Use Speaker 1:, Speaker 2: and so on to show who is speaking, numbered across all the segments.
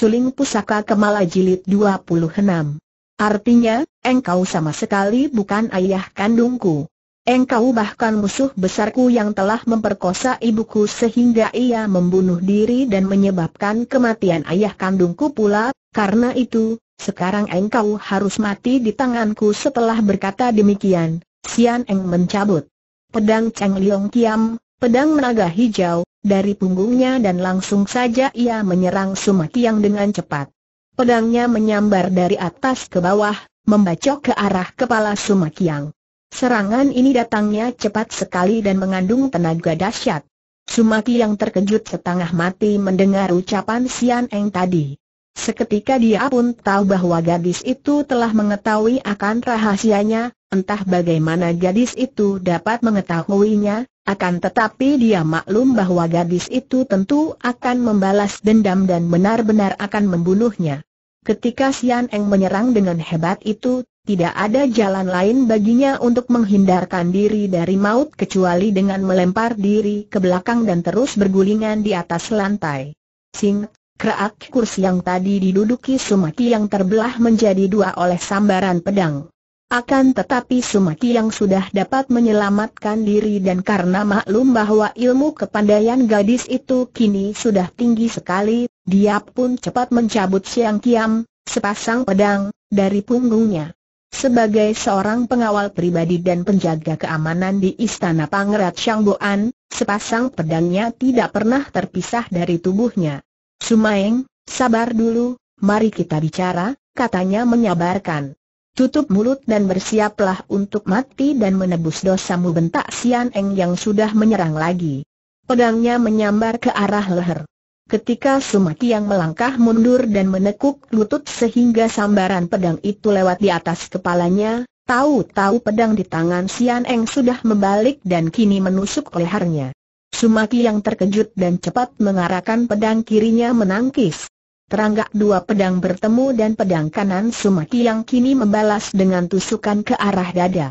Speaker 1: Suling Pusaka Kemala Jilid 26. Artinya, engkau sama sekali bukan ayah kandungku. Engkau bahkan musuh besarku yang telah memperkosa ibuku sehingga ia membunuh diri dan menyebabkan kematian ayah kandungku pula, karena itu, sekarang engkau harus mati di tanganku setelah berkata demikian, Sian Eng mencabut pedang Cheng Liong Kiam, pedang naga hijau, dari punggungnya dan langsung saja ia menyerang Sumatiang dengan cepat. Pedangnya menyambar dari atas ke bawah, membacok ke arah kepala Sumatiang. Serangan ini datangnya cepat sekali dan mengandung tenaga dahsyat. yang terkejut setengah mati mendengar ucapan Sian Eng tadi. Seketika dia pun tahu bahwa gadis itu telah mengetahui akan rahasianya, entah bagaimana gadis itu dapat mengetahuinya, akan tetapi dia maklum bahwa gadis itu tentu akan membalas dendam dan benar-benar akan membunuhnya. Ketika Sian Eng menyerang dengan hebat itu, tidak ada jalan lain baginya untuk menghindarkan diri dari maut kecuali dengan melempar diri ke belakang dan terus bergulingan di atas lantai. Sing, kerak kursi yang tadi diduduki Sumaki yang terbelah menjadi dua oleh sambaran pedang. Akan tetapi Sumati yang sudah dapat menyelamatkan diri dan karena maklum bahwa ilmu kepandaian gadis itu kini sudah tinggi sekali, dia pun cepat mencabut siang kiam, sepasang pedang, dari punggungnya. Sebagai seorang pengawal pribadi dan penjaga keamanan di istana Pangerat Shangboan, sepasang pedangnya tidak pernah terpisah dari tubuhnya. Sumaeng, sabar dulu, mari kita bicara, katanya menyabarkan. Tutup mulut dan bersiaplah untuk mati dan menebus dosamu bentak Sian Eng yang sudah menyerang lagi. Pedangnya menyambar ke arah leher. Ketika Sumaki yang melangkah mundur dan menekuk lutut sehingga sambaran pedang itu lewat di atas kepalanya, tahu-tahu pedang di tangan Sian Eng sudah membalik dan kini menusuk lehernya. Sumaki yang terkejut dan cepat mengarahkan pedang kirinya menangkis. Teranggak dua pedang bertemu dan pedang kanan Sumaki yang kini membalas dengan tusukan ke arah dada.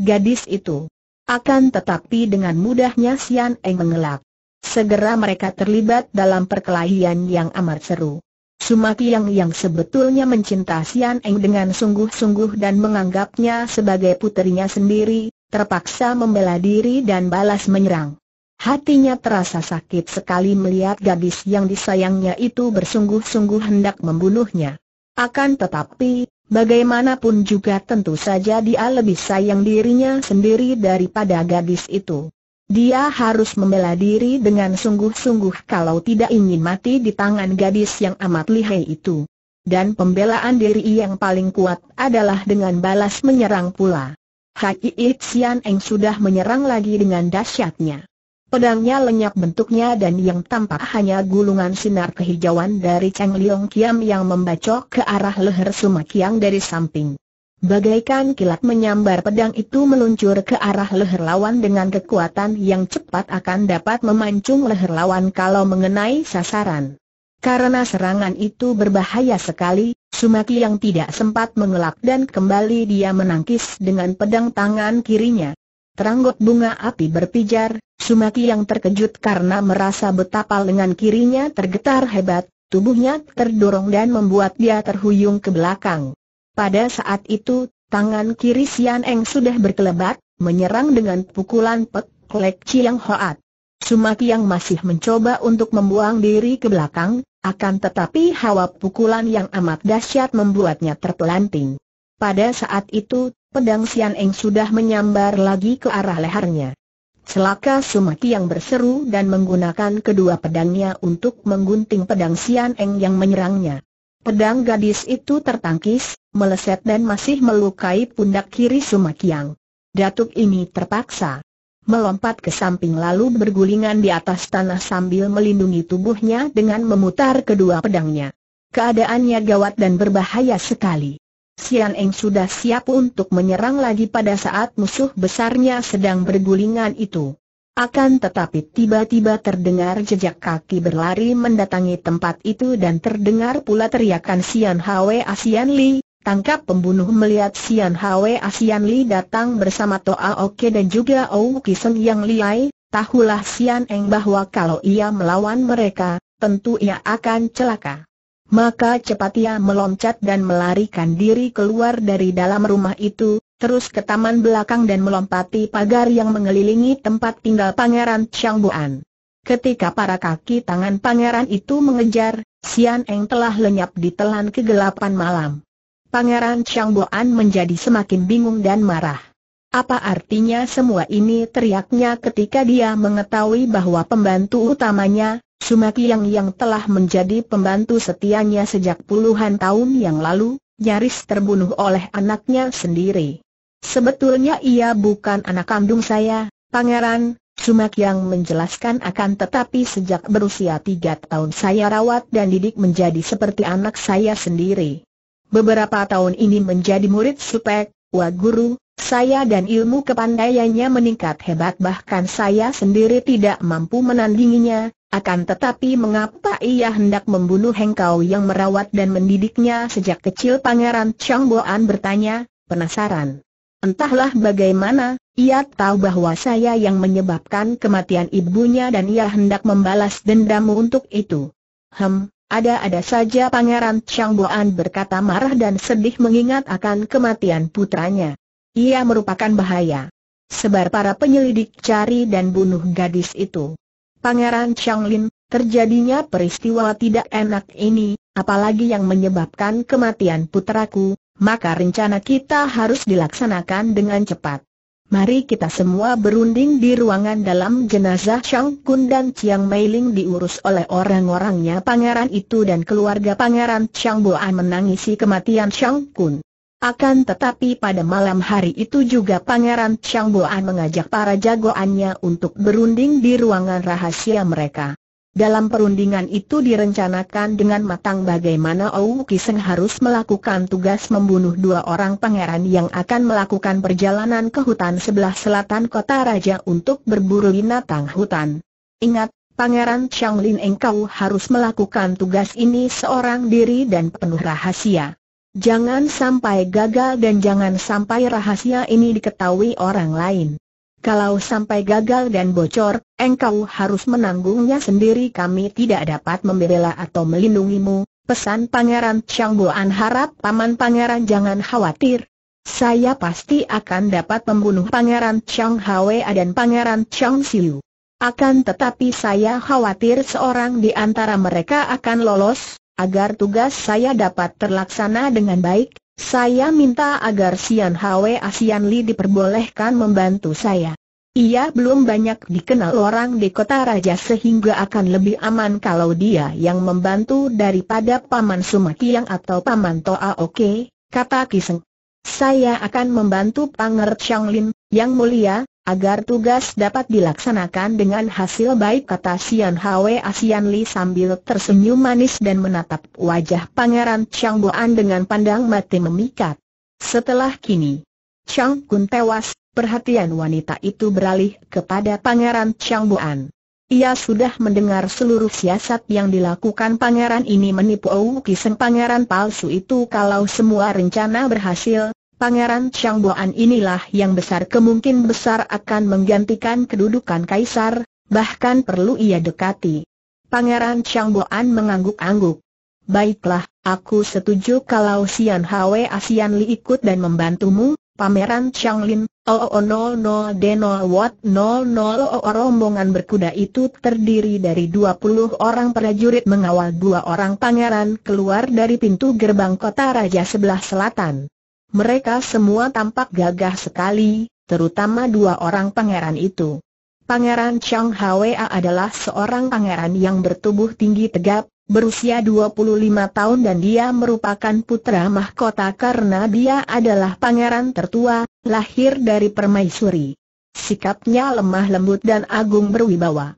Speaker 1: Gadis itu. Akan tetapi dengan mudahnya Sian Eng mengelak. Segera mereka terlibat dalam perkelahian yang amat seru. Sumaki yang yang sebetulnya mencinta Sian Eng dengan sungguh-sungguh dan menganggapnya sebagai putrinya sendiri, terpaksa membela diri dan balas menyerang. Hatinya terasa sakit sekali melihat gadis yang disayangnya itu bersungguh-sungguh hendak membunuhnya. Akan tetapi, bagaimanapun juga tentu saja dia lebih sayang dirinya sendiri daripada gadis itu. Dia harus membela diri dengan sungguh-sungguh kalau tidak ingin mati di tangan gadis yang amat lihai itu. Dan pembelaan diri yang paling kuat adalah dengan balas menyerang pula. Hai Xian Eng sudah menyerang lagi dengan dahsyatnya. Pedangnya lenyap bentuknya dan yang tampak hanya gulungan sinar kehijauan dari Cheng Liong Kiam yang membacok ke arah leher Sumak Yang dari samping. Bagaikan kilat menyambar pedang itu meluncur ke arah leher lawan dengan kekuatan yang cepat akan dapat memancung leher lawan kalau mengenai sasaran. Karena serangan itu berbahaya sekali, Sumaki yang tidak sempat mengelak dan kembali dia menangkis dengan pedang tangan kirinya. Teranggot bunga api berpijar, Sumaki yang terkejut karena merasa betapa lengan kirinya tergetar hebat, tubuhnya terdorong dan membuat dia terhuyung ke belakang. Pada saat itu, tangan kiri Sian Eng sudah berkelebat, menyerang dengan pukulan pek kolek Chiang Hoat. Sumaki yang masih mencoba untuk membuang diri ke belakang, akan tetapi hawa pukulan yang amat dahsyat membuatnya terpelanting. Pada saat itu, pedang Sian Eng sudah menyambar lagi ke arah lehernya. Celaka Sumati yang berseru dan menggunakan kedua pedangnya untuk menggunting pedang Sian Eng yang menyerangnya. Pedang gadis itu tertangkis, meleset dan masih melukai pundak kiri yang. Datuk ini terpaksa melompat ke samping lalu bergulingan di atas tanah sambil melindungi tubuhnya dengan memutar kedua pedangnya. Keadaannya gawat dan berbahaya sekali. Sian Eng sudah siap untuk menyerang lagi pada saat musuh besarnya sedang bergulingan itu. Akan tetapi tiba-tiba terdengar jejak kaki berlari mendatangi tempat itu dan terdengar pula teriakan Sian Hwe Asian Li, tangkap pembunuh melihat Sian Hwe Asian Li datang bersama Toa Oke dan juga Ou Kiseng yang liai, tahulah Sian Eng bahwa kalau ia melawan mereka, tentu ia akan celaka. Maka cepat ia meloncat dan melarikan diri keluar dari dalam rumah itu, terus ke taman belakang dan melompati pagar yang mengelilingi tempat tinggal Pangeran Chiang Buan. Ketika para kaki tangan pangeran itu mengejar, Sian Eng telah lenyap di telan kegelapan malam. Pangeran Chiang Buan menjadi semakin bingung dan marah. Apa artinya semua ini teriaknya ketika dia mengetahui bahwa pembantu utamanya, Sumaki yang telah menjadi pembantu setianya sejak puluhan tahun yang lalu, nyaris terbunuh oleh anaknya sendiri. Sebetulnya ia bukan anak kandung saya, Pangeran, Sumak yang menjelaskan akan tetapi sejak berusia tiga tahun saya rawat dan didik menjadi seperti anak saya sendiri. Beberapa tahun ini menjadi murid Supek, wah Guru, saya dan ilmu kepandaiannya meningkat hebat bahkan saya sendiri tidak mampu menandinginya, akan tetapi mengapa ia hendak membunuh Hengkau yang merawat dan mendidiknya sejak kecil Pangeran Changboan bertanya, penasaran. Entahlah bagaimana, ia tahu bahwa saya yang menyebabkan kematian ibunya dan ia hendak membalas dendam untuk itu. Hem, ada-ada saja Pangeran Changboan berkata marah dan sedih mengingat akan kematian putranya. Ia merupakan bahaya. Sebar para penyelidik cari dan bunuh gadis itu. Pangeran Changlin, terjadinya peristiwa tidak enak ini, apalagi yang menyebabkan kematian puteraku, maka rencana kita harus dilaksanakan dengan cepat. Mari kita semua berunding di ruangan dalam jenazah Chang Kun dan Chiang Mei Ling diurus oleh orang-orangnya pangeran itu dan keluarga pangeran Chang Boan menangisi kematian Chang Kun. Akan tetapi pada malam hari itu juga Pangeran Chang Boan mengajak para jagoannya untuk berunding di ruangan rahasia mereka. Dalam perundingan itu direncanakan dengan matang bagaimana Ou Kiseng harus melakukan tugas membunuh dua orang pangeran yang akan melakukan perjalanan ke hutan sebelah selatan kota raja untuk berburu binatang hutan. Ingat, Pangeran Chang Lin engkau harus melakukan tugas ini seorang diri dan penuh rahasia. Jangan sampai gagal dan jangan sampai rahasia ini diketahui orang lain. Kalau sampai gagal dan bocor, engkau harus menanggungnya sendiri kami tidak dapat membela atau melindungimu, pesan Pangeran Chang Buan harap Paman Pangeran jangan khawatir. Saya pasti akan dapat membunuh Pangeran Chang Hwa dan Pangeran Chang Siu. Akan tetapi saya khawatir seorang di antara mereka akan lolos, agar tugas saya dapat terlaksana dengan baik, saya minta agar Sian Hwe Asian Li diperbolehkan membantu saya. Ia belum banyak dikenal orang di kota raja sehingga akan lebih aman kalau dia yang membantu daripada Paman Sumakiang atau Paman Toa Oke, kata Kiseng. Saya akan membantu Pangeran Changlin, yang mulia, agar tugas dapat dilaksanakan dengan hasil baik kata Sian Hwe Asian Li sambil tersenyum manis dan menatap wajah Pangeran Chang Boan dengan pandang mati memikat. Setelah kini, Chang Kun tewas, perhatian wanita itu beralih kepada Pangeran Chang Boan. Ia sudah mendengar seluruh siasat yang dilakukan pangeran ini menipu Seng pangeran palsu itu kalau semua rencana berhasil, Pangeran Boan inilah yang besar kemungkin besar akan menggantikan kedudukan kaisar, bahkan perlu ia dekati. Pangeran Boan mengangguk-angguk. Baiklah, aku setuju kalau Sian Hwe Asian Li ikut dan membantumu, Pameran Changlin, oh oh no no de no what no no oh, oh, oh, rombongan berkuda itu terdiri dari dua puluh orang prajurit mengawal dua orang pangeran keluar dari pintu gerbang kota Raja sebelah selatan. Mereka semua tampak gagah sekali, terutama dua orang pangeran itu. Pangeran Chang Hwa adalah seorang pangeran yang bertubuh tinggi tegap, berusia 25 tahun dan dia merupakan putra mahkota karena dia adalah pangeran tertua, lahir dari permaisuri. Sikapnya lemah lembut dan agung berwibawa.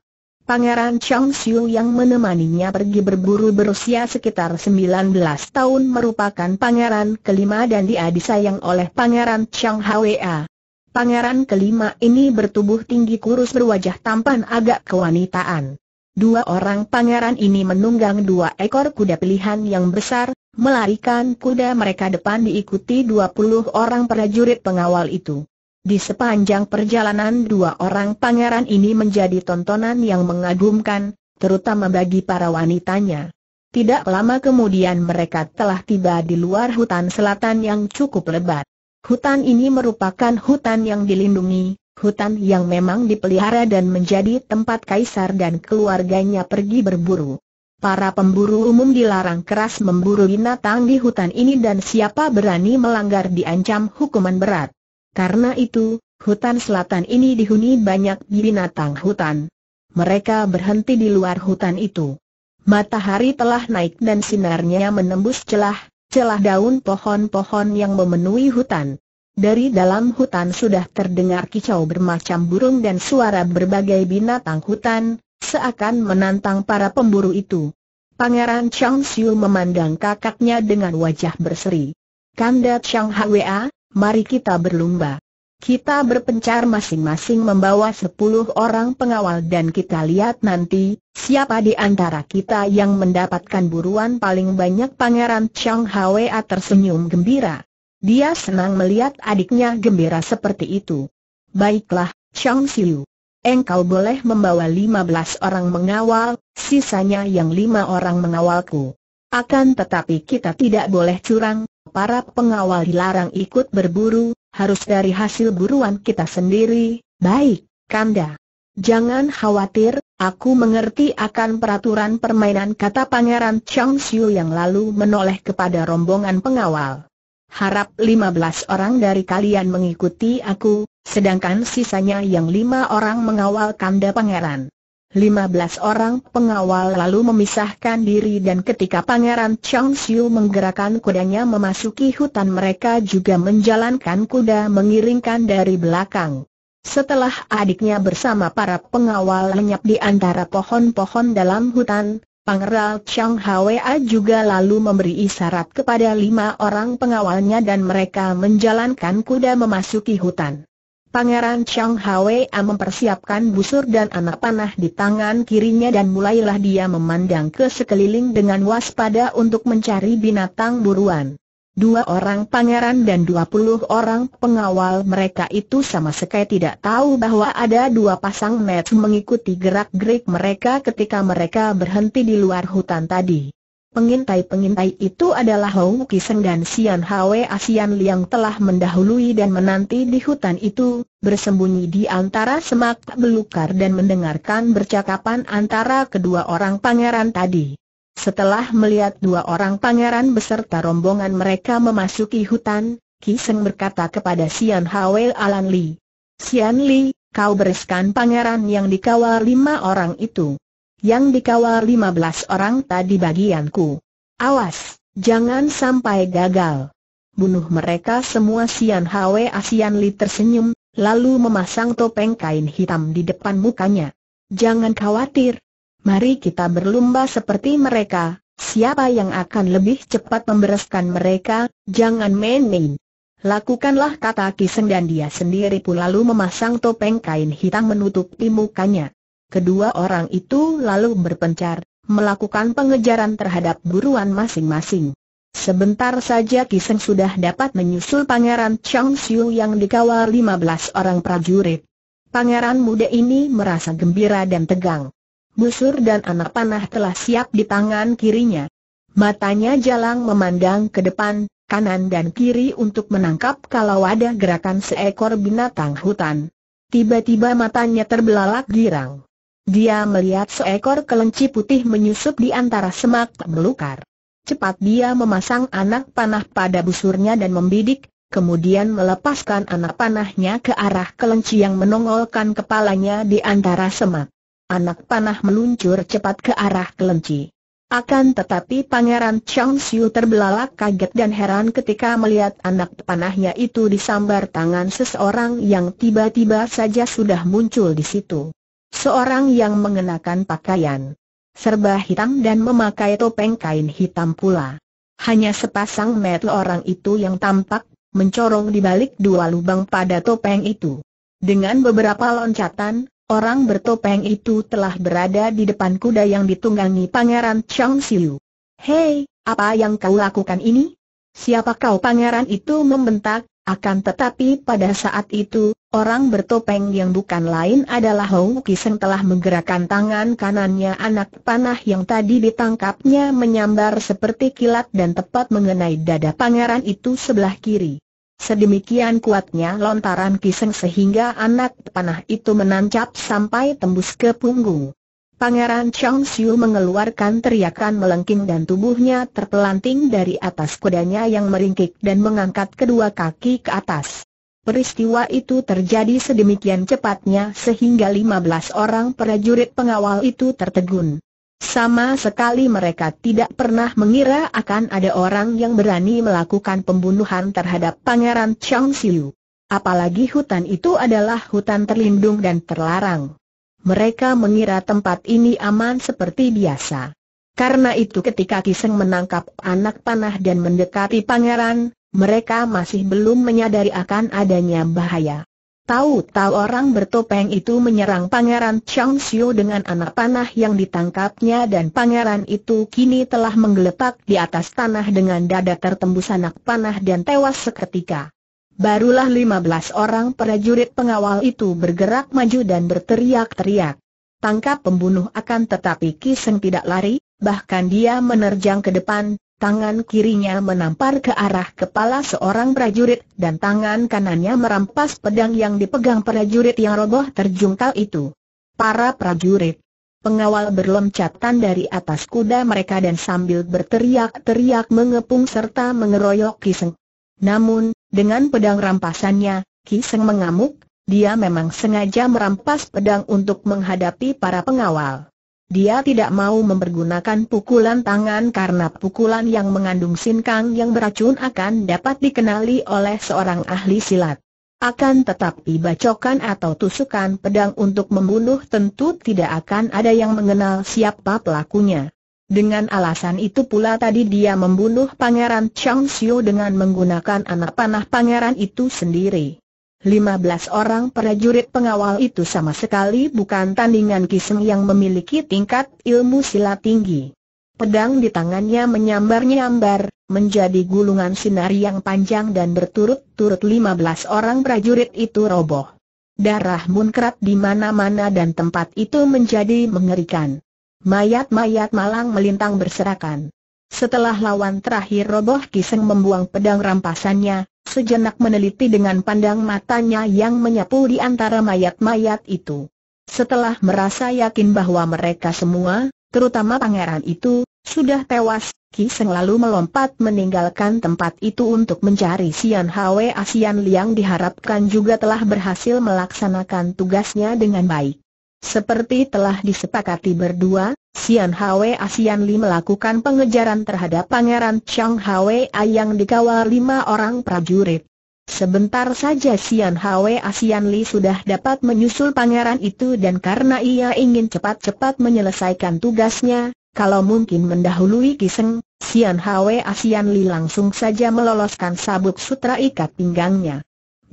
Speaker 1: Pangeran Chang Xiu yang menemaninya pergi berburu berusia sekitar 19 tahun merupakan pangeran kelima dan dia disayang oleh pangeran Chang Hwa. Pangeran kelima ini bertubuh tinggi kurus berwajah tampan agak kewanitaan. Dua orang pangeran ini menunggang dua ekor kuda pilihan yang besar, melarikan kuda mereka depan diikuti 20 orang prajurit pengawal itu. Di sepanjang perjalanan dua orang pangeran ini menjadi tontonan yang mengagumkan, terutama bagi para wanitanya. Tidak lama kemudian mereka telah tiba di luar hutan selatan yang cukup lebat. Hutan ini merupakan hutan yang dilindungi, hutan yang memang dipelihara dan menjadi tempat kaisar dan keluarganya pergi berburu. Para pemburu umum dilarang keras memburu binatang di hutan ini dan siapa berani melanggar diancam hukuman berat. Karena itu, hutan selatan ini dihuni banyak binatang hutan. Mereka berhenti di luar hutan itu. Matahari telah naik dan sinarnya menembus celah, celah daun pohon-pohon yang memenuhi hutan. Dari dalam hutan sudah terdengar kicau bermacam burung dan suara berbagai binatang hutan, seakan menantang para pemburu itu. Pangeran Chang Siu memandang kakaknya dengan wajah berseri. Kanda Chang Hwa, mari kita berlumba. Kita berpencar masing-masing membawa sepuluh orang pengawal dan kita lihat nanti, siapa di antara kita yang mendapatkan buruan paling banyak Pangeran Chang Hwa tersenyum gembira. Dia senang melihat adiknya gembira seperti itu. Baiklah, Chang Siu. Engkau boleh membawa lima belas orang mengawal, sisanya yang lima orang mengawalku. Akan tetapi kita tidak boleh curang, para pengawal dilarang ikut berburu, harus dari hasil buruan kita sendiri, baik, Kanda. Jangan khawatir, aku mengerti akan peraturan permainan kata Pangeran Chang Xiu yang lalu menoleh kepada rombongan pengawal. Harap lima belas orang dari kalian mengikuti aku, sedangkan sisanya yang lima orang mengawal Kanda Pangeran. 15 orang pengawal lalu memisahkan diri dan ketika Pangeran Chang Xiu menggerakkan kudanya memasuki hutan mereka juga menjalankan kuda mengiringkan dari belakang. Setelah adiknya bersama para pengawal lenyap di antara pohon-pohon dalam hutan, Pangeran Chang Hwa juga lalu memberi isyarat kepada lima orang pengawalnya dan mereka menjalankan kuda memasuki hutan. Pangeran Chang Hwa mempersiapkan busur dan anak panah di tangan kirinya dan mulailah dia memandang ke sekeliling dengan waspada untuk mencari binatang buruan. Dua orang pangeran dan dua puluh orang pengawal mereka itu sama sekali tidak tahu bahwa ada dua pasang net mengikuti gerak-gerik mereka ketika mereka berhenti di luar hutan tadi. Pengintai-pengintai itu adalah Hou Kiseng dan Sian Hwe Asian Liang telah mendahului dan menanti di hutan itu, bersembunyi di antara semak belukar dan mendengarkan percakapan antara kedua orang pangeran tadi. Setelah melihat dua orang pangeran beserta rombongan mereka memasuki hutan, Kiseng berkata kepada Sian Hwe Alan Li. Sian Li, kau bereskan pangeran yang dikawal lima orang itu yang dikawal 15 orang tadi bagianku. Awas, jangan sampai gagal. Bunuh mereka semua Sian Hwe Asian Li tersenyum, lalu memasang topeng kain hitam di depan mukanya. Jangan khawatir. Mari kita berlomba seperti mereka, siapa yang akan lebih cepat membereskan mereka, jangan main-main. Lakukanlah kata Kiseng dan dia sendiri pun lalu memasang topeng kain hitam menutupi mukanya. Kedua orang itu lalu berpencar, melakukan pengejaran terhadap buruan masing-masing. Sebentar saja Kiseng sudah dapat menyusul Pangeran Chang Xiu yang dikawal 15 orang prajurit. Pangeran muda ini merasa gembira dan tegang. Busur dan anak panah telah siap di tangan kirinya. Matanya jalang memandang ke depan, kanan dan kiri untuk menangkap kalau ada gerakan seekor binatang hutan. Tiba-tiba matanya terbelalak girang. Dia melihat seekor kelinci putih menyusup di antara semak belukar. Cepat dia memasang anak panah pada busurnya dan membidik, kemudian melepaskan anak panahnya ke arah kelinci yang menongolkan kepalanya di antara semak. Anak panah meluncur cepat ke arah kelinci. Akan tetapi Pangeran Chang Siu terbelalak kaget dan heran ketika melihat anak panahnya itu disambar tangan seseorang yang tiba-tiba saja sudah muncul di situ seorang yang mengenakan pakaian serba hitam dan memakai topeng kain hitam pula. Hanya sepasang mata orang itu yang tampak, mencorong di balik dua lubang pada topeng itu. Dengan beberapa loncatan, orang bertopeng itu telah berada di depan kuda yang ditunggangi Pangeran Chang Siu. Hei, apa yang kau lakukan ini? Siapa kau pangeran itu membentak, akan tetapi pada saat itu, Orang bertopeng yang bukan lain adalah Hou Kiseng telah menggerakkan tangan kanannya anak panah yang tadi ditangkapnya menyambar seperti kilat dan tepat mengenai dada pangeran itu sebelah kiri. Sedemikian kuatnya lontaran Kiseng sehingga anak panah itu menancap sampai tembus ke punggung. Pangeran Chong Siu mengeluarkan teriakan melengking dan tubuhnya terpelanting dari atas kudanya yang meringkik dan mengangkat kedua kaki ke atas. Peristiwa itu terjadi sedemikian cepatnya sehingga 15 orang prajurit pengawal itu tertegun. Sama sekali mereka tidak pernah mengira akan ada orang yang berani melakukan pembunuhan terhadap Pangeran Chang Siu. Apalagi hutan itu adalah hutan terlindung dan terlarang. Mereka mengira tempat ini aman seperti biasa. Karena itu ketika Kiseng menangkap anak panah dan mendekati pangeran, mereka masih belum menyadari akan adanya bahaya. Tahu-tahu orang bertopeng itu menyerang Pangeran Chang Xiu dengan anak panah yang ditangkapnya dan pangeran itu kini telah menggeletak di atas tanah dengan dada tertembus anak panah dan tewas seketika. Barulah 15 orang prajurit pengawal itu bergerak maju dan berteriak-teriak. Tangkap pembunuh akan tetapi Kiseng tidak lari, bahkan dia menerjang ke depan, Tangan kirinya menampar ke arah kepala seorang prajurit dan tangan kanannya merampas pedang yang dipegang prajurit yang roboh terjungkal itu. Para prajurit pengawal berloncatan dari atas kuda mereka dan sambil berteriak-teriak mengepung serta mengeroyok Kiseng. Namun, dengan pedang rampasannya, Kiseng mengamuk, dia memang sengaja merampas pedang untuk menghadapi para pengawal. Dia tidak mau mempergunakan pukulan tangan karena pukulan yang mengandung sinkang yang beracun akan dapat dikenali oleh seorang ahli silat. Akan tetapi bacokan atau tusukan pedang untuk membunuh tentu tidak akan ada yang mengenal siapa pelakunya. Dengan alasan itu pula tadi dia membunuh Pangeran Chang Xiu dengan menggunakan anak panah Pangeran itu sendiri. 15 orang prajurit pengawal itu sama sekali bukan tandingan kiseng yang memiliki tingkat ilmu silat tinggi. Pedang di tangannya menyambar-nyambar, menjadi gulungan sinar yang panjang dan berturut-turut 15 orang prajurit itu roboh. Darah munkrat di mana-mana dan tempat itu menjadi mengerikan. Mayat-mayat malang melintang berserakan. Setelah lawan terakhir roboh Kiseng membuang pedang rampasannya, sejenak meneliti dengan pandang matanya yang menyapu di antara mayat-mayat itu. Setelah merasa yakin bahwa mereka semua, terutama pangeran itu, sudah tewas, Ki Seng lalu melompat meninggalkan tempat itu untuk mencari Sian Hwe Asian Liang diharapkan juga telah berhasil melaksanakan tugasnya dengan baik. Seperti telah disepakati berdua, Sian Hwe Asian Li melakukan pengejaran terhadap Pangeran Chang Hwe yang dikawal lima orang prajurit. Sebentar saja Sian Hwe Asian Li sudah dapat menyusul pangeran itu dan karena ia ingin cepat-cepat menyelesaikan tugasnya, kalau mungkin mendahului Kiseng, Sian Hwe Asian Li langsung saja meloloskan sabuk sutra ikat pinggangnya.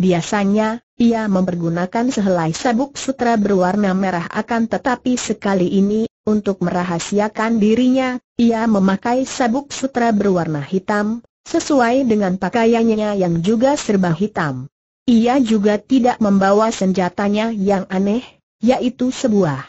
Speaker 1: Biasanya, ia mempergunakan sehelai sabuk sutra berwarna merah akan tetapi sekali ini untuk merahasiakan dirinya, ia memakai sabuk sutra berwarna hitam, sesuai dengan pakaiannya yang juga serba hitam. Ia juga tidak membawa senjatanya yang aneh, yaitu sebuah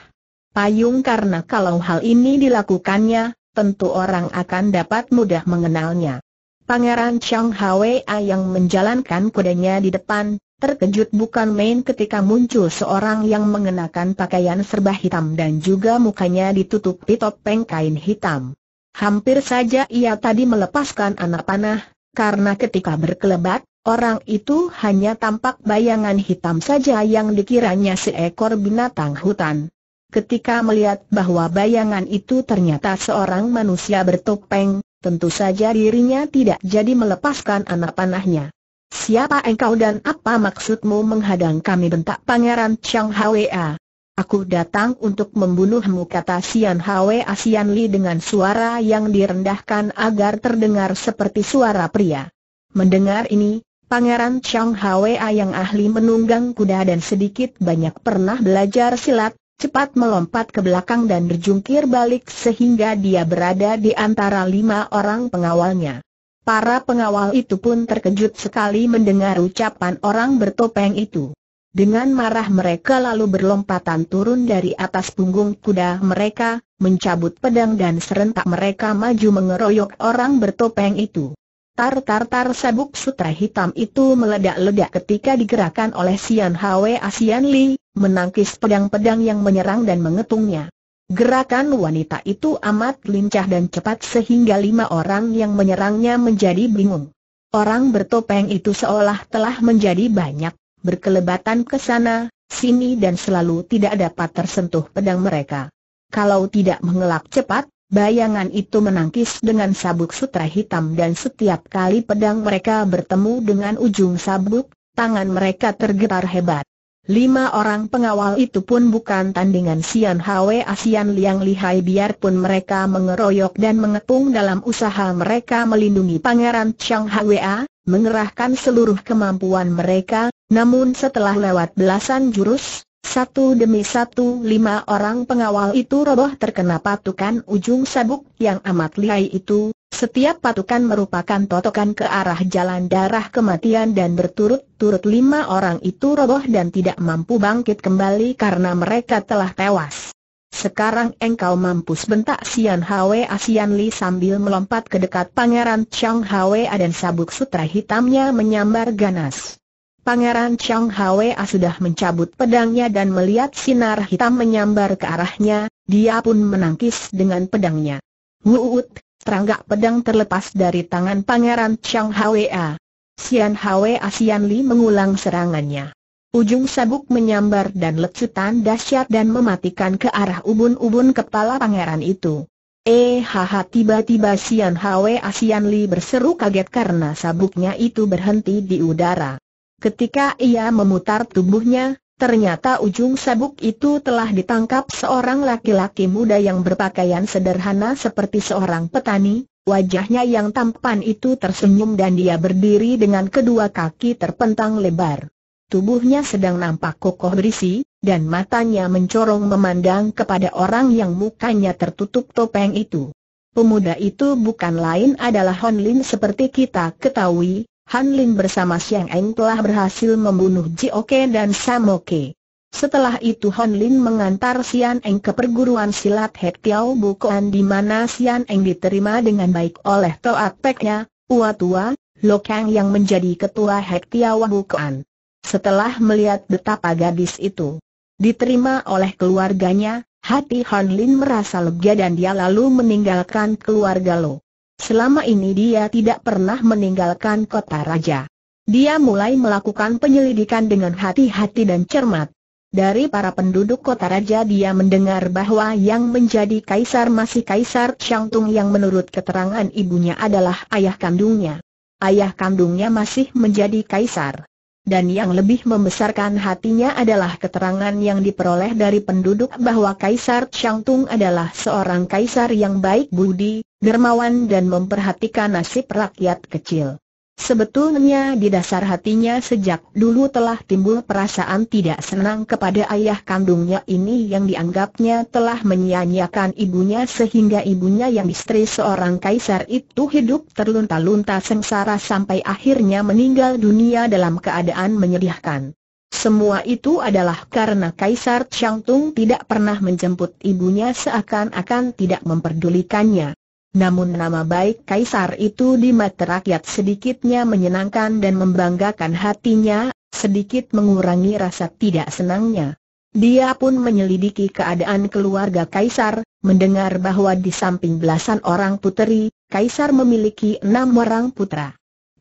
Speaker 1: payung karena kalau hal ini dilakukannya, tentu orang akan dapat mudah mengenalnya. Pangeran Chang Hwa yang menjalankan kudanya di depan, Terkejut bukan main ketika muncul seorang yang mengenakan pakaian serba hitam dan juga mukanya ditutupi topeng kain hitam. Hampir saja ia tadi melepaskan anak panah, karena ketika berkelebat, orang itu hanya tampak bayangan hitam saja yang dikiranya seekor binatang hutan. Ketika melihat bahwa bayangan itu ternyata seorang manusia bertopeng, tentu saja dirinya tidak jadi melepaskan anak panahnya. Siapa engkau dan apa maksudmu menghadang kami bentak Pangeran Chang Hwa? Aku datang untuk membunuhmu kata Sian Hwa Sian Li dengan suara yang direndahkan agar terdengar seperti suara pria. Mendengar ini, Pangeran Chang Hwa yang ahli menunggang kuda dan sedikit banyak pernah belajar silat, cepat melompat ke belakang dan berjungkir balik sehingga dia berada di antara lima orang pengawalnya. Para pengawal itu pun terkejut sekali mendengar ucapan orang bertopeng itu. Dengan marah mereka lalu berlompatan turun dari atas punggung kuda mereka, mencabut pedang dan serentak mereka maju mengeroyok orang bertopeng itu. Tar-tar-tar sabuk sutra hitam itu meledak-ledak ketika digerakkan oleh Sian Hwa Asian Li, menangkis pedang-pedang yang menyerang dan mengetungnya. Gerakan wanita itu amat lincah dan cepat sehingga lima orang yang menyerangnya menjadi bingung. Orang bertopeng itu seolah telah menjadi banyak, berkelebatan ke sana, sini dan selalu tidak dapat tersentuh pedang mereka. Kalau tidak mengelak cepat, bayangan itu menangkis dengan sabuk sutra hitam dan setiap kali pedang mereka bertemu dengan ujung sabuk, tangan mereka tergetar hebat. Lima orang pengawal itu pun bukan tandingan Sian Hwe Asian Liang Lihai biarpun mereka mengeroyok dan mengepung dalam usaha mereka melindungi Pangeran Chang Hwa, mengerahkan seluruh kemampuan mereka, namun setelah lewat belasan jurus, satu demi satu lima orang pengawal itu roboh terkena patukan ujung sabuk yang amat lihai itu, setiap patukan merupakan totokan ke arah jalan darah kematian dan berturut-turut lima orang itu roboh dan tidak mampu bangkit kembali karena mereka telah tewas. Sekarang engkau mampus bentak Sian Hwe Asian Li sambil melompat ke dekat Pangeran Chang Hwe dan sabuk sutra hitamnya menyambar ganas. Pangeran Chang Hwe sudah mencabut pedangnya dan melihat sinar hitam menyambar ke arahnya, dia pun menangkis dengan pedangnya. Wuut, teranggak pedang terlepas dari tangan Pangeran Chang Hwa. Sian Hwa Sian Li mengulang serangannya. Ujung sabuk menyambar dan lecutan dahsyat dan mematikan ke arah ubun-ubun kepala pangeran itu. Eh haha tiba-tiba Sian Hwa Sian Li berseru kaget karena sabuknya itu berhenti di udara. Ketika ia memutar tubuhnya, Ternyata ujung sabuk itu telah ditangkap seorang laki-laki muda yang berpakaian sederhana seperti seorang petani, wajahnya yang tampan itu tersenyum dan dia berdiri dengan kedua kaki terpentang lebar. Tubuhnya sedang nampak kokoh berisi, dan matanya mencorong memandang kepada orang yang mukanya tertutup topeng itu. Pemuda itu bukan lain adalah Hon Lin seperti kita ketahui, Han Lin bersama Siang Eng telah berhasil membunuh Ji Oke dan Sam Oke. Setelah itu Han Lin mengantar Xiang Eng ke perguruan silat Hek Tiao Bukuan di mana Xiang Eng diterima dengan baik oleh Toa Peknya, Ua Tua, Lokang yang menjadi ketua Hek Tiao Bukoan. Setelah melihat betapa gadis itu diterima oleh keluarganya, hati Han Lin merasa lega dan dia lalu meninggalkan keluarga Lo. Selama ini dia tidak pernah meninggalkan kota raja. Dia mulai melakukan penyelidikan dengan hati-hati dan cermat. Dari para penduduk kota raja dia mendengar bahwa yang menjadi kaisar masih kaisar Xiangtung yang menurut keterangan ibunya adalah ayah kandungnya. Ayah kandungnya masih menjadi kaisar dan yang lebih membesarkan hatinya adalah keterangan yang diperoleh dari penduduk bahwa Kaisar Changtung adalah seorang kaisar yang baik budi, dermawan dan memperhatikan nasib rakyat kecil. Sebetulnya di dasar hatinya sejak dulu telah timbul perasaan tidak senang kepada ayah kandungnya ini yang dianggapnya telah menyia-nyiakan ibunya sehingga ibunya yang istri seorang kaisar itu hidup terlunta-lunta sengsara sampai akhirnya meninggal dunia dalam keadaan menyedihkan. Semua itu adalah karena Kaisar Changtung tidak pernah menjemput ibunya seakan-akan tidak memperdulikannya. Namun nama baik Kaisar itu di mata rakyat sedikitnya menyenangkan dan membanggakan hatinya, sedikit mengurangi rasa tidak senangnya. Dia pun menyelidiki keadaan keluarga Kaisar, mendengar bahwa di samping belasan orang puteri, Kaisar memiliki enam orang putra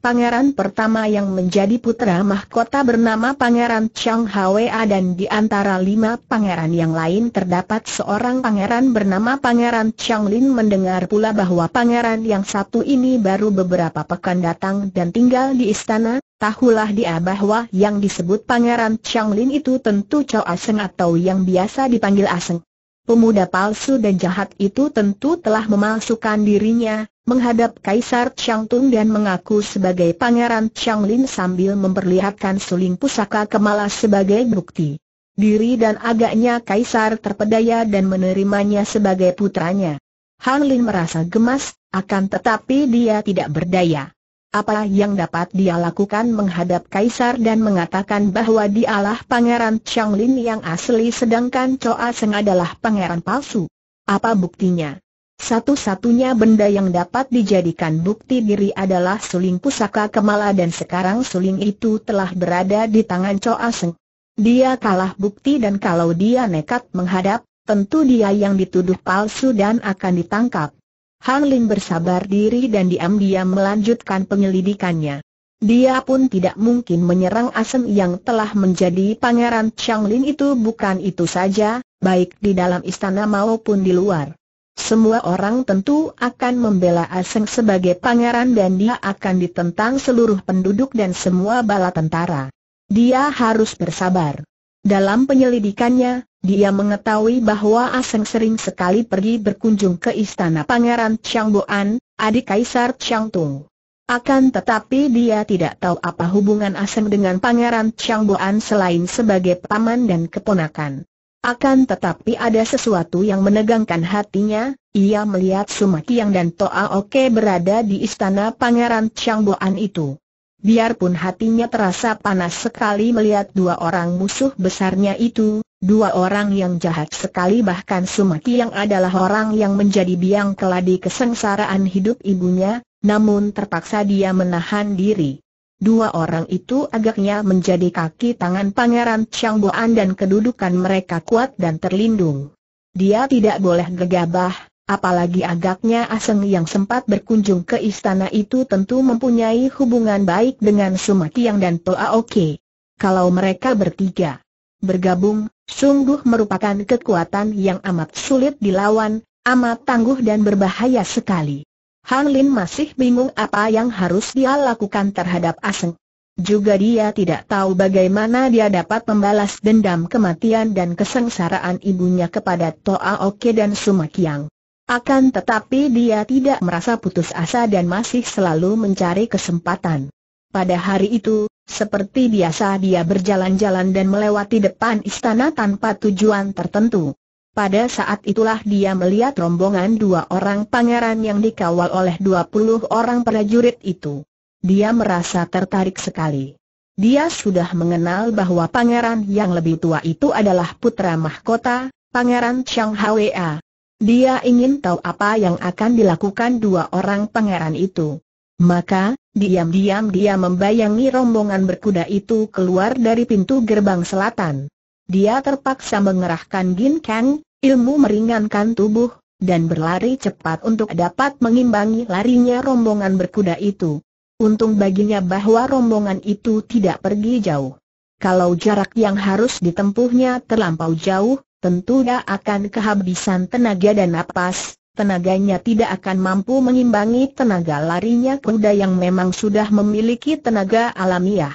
Speaker 1: pangeran pertama yang menjadi putra mahkota bernama Pangeran Chang Hwa dan di antara lima pangeran yang lain terdapat seorang pangeran bernama Pangeran Chang Lin mendengar pula bahwa pangeran yang satu ini baru beberapa pekan datang dan tinggal di istana, Tahulah dia bahwa yang disebut Pangeran Chang Lin itu tentu Chow Aseng atau yang biasa dipanggil Aseng pemuda palsu dan jahat itu tentu telah memalsukan dirinya, menghadap Kaisar Tung dan mengaku sebagai Pangeran Lin sambil memperlihatkan suling pusaka kemala sebagai bukti. Diri dan agaknya Kaisar terpedaya dan menerimanya sebagai putranya. Han Lin merasa gemas, akan tetapi dia tidak berdaya. Apa yang dapat dia lakukan menghadap kaisar dan mengatakan bahwa dialah pangeran Changlin yang asli sedangkan Choa Seng adalah pangeran palsu? Apa buktinya? Satu-satunya benda yang dapat dijadikan bukti diri adalah suling pusaka Kemala dan sekarang suling itu telah berada di tangan Choa Seng. Dia kalah bukti dan kalau dia nekat menghadap, tentu dia yang dituduh palsu dan akan ditangkap. Hang Ling bersabar diri dan diam-diam melanjutkan penyelidikannya. Dia pun tidak mungkin menyerang Asem yang telah menjadi pangeran Chang Lin itu bukan itu saja, baik di dalam istana maupun di luar. Semua orang tentu akan membela Asem sebagai pangeran dan dia akan ditentang seluruh penduduk dan semua bala tentara. Dia harus bersabar. Dalam penyelidikannya, dia mengetahui bahwa Aseng sering sekali pergi berkunjung ke istana Pangeran Boan, adik Kaisar Tung. Akan tetapi dia tidak tahu apa hubungan Aseng dengan Pangeran Boan selain sebagai paman dan keponakan. Akan tetapi ada sesuatu yang menegangkan hatinya, ia melihat Sumakiang dan Toa Oke berada di istana Pangeran Boan itu. Biarpun hatinya terasa panas sekali melihat dua orang musuh besarnya itu, dua orang yang jahat sekali bahkan Sumaki yang adalah orang yang menjadi biang keladi kesengsaraan hidup ibunya, namun terpaksa dia menahan diri. Dua orang itu agaknya menjadi kaki tangan Pangeran Chang Boan dan kedudukan mereka kuat dan terlindung. Dia tidak boleh gegabah, Apalagi agaknya Aseng yang sempat berkunjung ke istana itu tentu mempunyai hubungan baik dengan Sumatiang dan Oke. Kalau mereka bertiga bergabung, sungguh merupakan kekuatan yang amat sulit dilawan, amat tangguh dan berbahaya sekali. Han Lin masih bingung apa yang harus dia lakukan terhadap Aseng. Juga dia tidak tahu bagaimana dia dapat membalas dendam kematian dan kesengsaraan ibunya kepada Toa Oke dan Sumatiang. Akan tetapi dia tidak merasa putus asa dan masih selalu mencari kesempatan. Pada hari itu, seperti biasa dia berjalan-jalan dan melewati depan istana tanpa tujuan tertentu. Pada saat itulah dia melihat rombongan dua orang pangeran yang dikawal oleh dua puluh orang prajurit itu. Dia merasa tertarik sekali. Dia sudah mengenal bahwa pangeran yang lebih tua itu adalah putra mahkota, Pangeran Chang Hwa. Dia ingin tahu apa yang akan dilakukan dua orang pangeran itu. Maka, diam-diam dia membayangi rombongan berkuda itu keluar dari pintu gerbang selatan. Dia terpaksa mengerahkan Gin Kang, ilmu meringankan tubuh, dan berlari cepat untuk dapat mengimbangi larinya rombongan berkuda itu. Untung baginya bahwa rombongan itu tidak pergi jauh. Kalau jarak yang harus ditempuhnya terlampau jauh, tentu dia akan kehabisan tenaga dan napas, tenaganya tidak akan mampu mengimbangi tenaga larinya kuda yang memang sudah memiliki tenaga alamiah.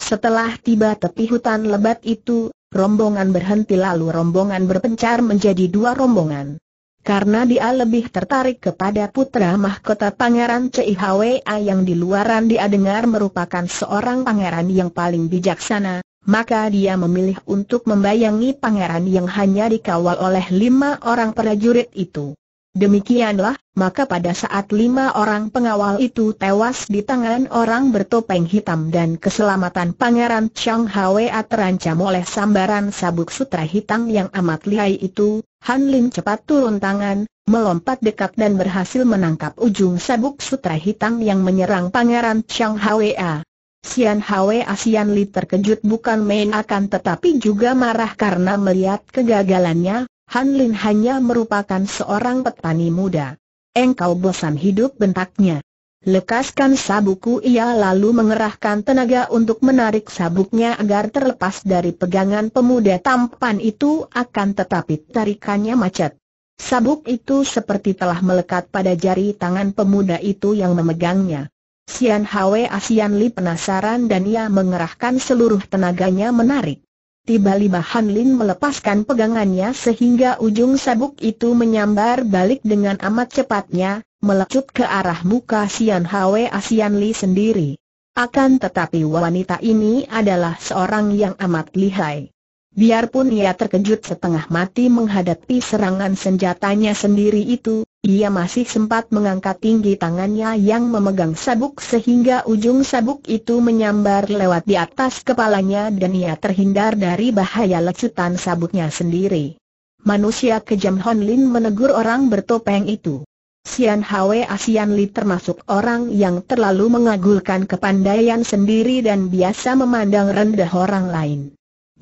Speaker 1: Setelah tiba tepi hutan lebat itu, rombongan berhenti lalu rombongan berpencar menjadi dua rombongan. Karena dia lebih tertarik kepada putra mahkota Pangeran Cihwa yang di luaran dia dengar merupakan seorang pangeran yang paling bijaksana, maka dia memilih untuk membayangi pangeran yang hanya dikawal oleh lima orang prajurit itu. Demikianlah, maka pada saat lima orang pengawal itu tewas di tangan orang bertopeng hitam dan keselamatan pangeran Chang Hwa terancam oleh sambaran sabuk sutra hitam yang amat lihai itu, Han Lin cepat turun tangan, melompat dekat dan berhasil menangkap ujung sabuk sutra hitam yang menyerang pangeran Chang Hwa. Sian Hwe Asian Li terkejut bukan main akan tetapi juga marah karena melihat kegagalannya, Han Lin hanya merupakan seorang petani muda. Engkau bosan hidup bentaknya. Lekaskan sabuku, ia lalu mengerahkan tenaga untuk menarik sabuknya agar terlepas dari pegangan pemuda tampan itu akan tetapi tarikannya macet. Sabuk itu seperti telah melekat pada jari tangan pemuda itu yang memegangnya. Sian Hwe Asian Li penasaran dan ia mengerahkan seluruh tenaganya menarik. Tiba-tiba Han Lin melepaskan pegangannya sehingga ujung sabuk itu menyambar balik dengan amat cepatnya, melecut ke arah muka Sian Hwe Asian Li sendiri. Akan tetapi wanita ini adalah seorang yang amat lihai. Biarpun ia terkejut setengah mati menghadapi serangan senjatanya sendiri itu, ia masih sempat mengangkat tinggi tangannya yang memegang sabuk sehingga ujung sabuk itu menyambar lewat di atas kepalanya dan ia terhindar dari bahaya lecutan sabuknya sendiri. Manusia kejam Hon Lin menegur orang bertopeng itu. Sian Hwe Asian Li termasuk orang yang terlalu mengagulkan kepandaian sendiri dan biasa memandang rendah orang lain.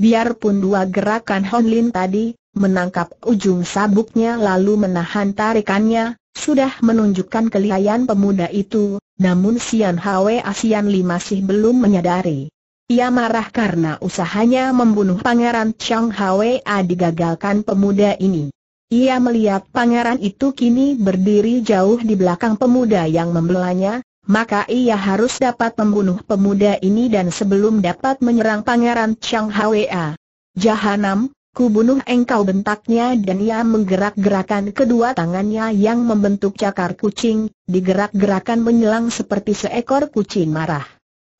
Speaker 1: Biarpun dua gerakan Hon Lin tadi, menangkap ujung sabuknya lalu menahan tarikannya, sudah menunjukkan kelihayan pemuda itu, namun Sian Hwe Asian Li masih belum menyadari. Ia marah karena usahanya membunuh Pangeran Chang A digagalkan pemuda ini. Ia melihat pangeran itu kini berdiri jauh di belakang pemuda yang membelanya, maka ia harus dapat membunuh pemuda ini dan sebelum dapat menyerang pangeran Chang A. Jahanam, Ku bunuh engkau bentaknya dan ia menggerak-gerakan kedua tangannya yang membentuk cakar kucing, digerak-gerakan menyelang seperti seekor kucing marah.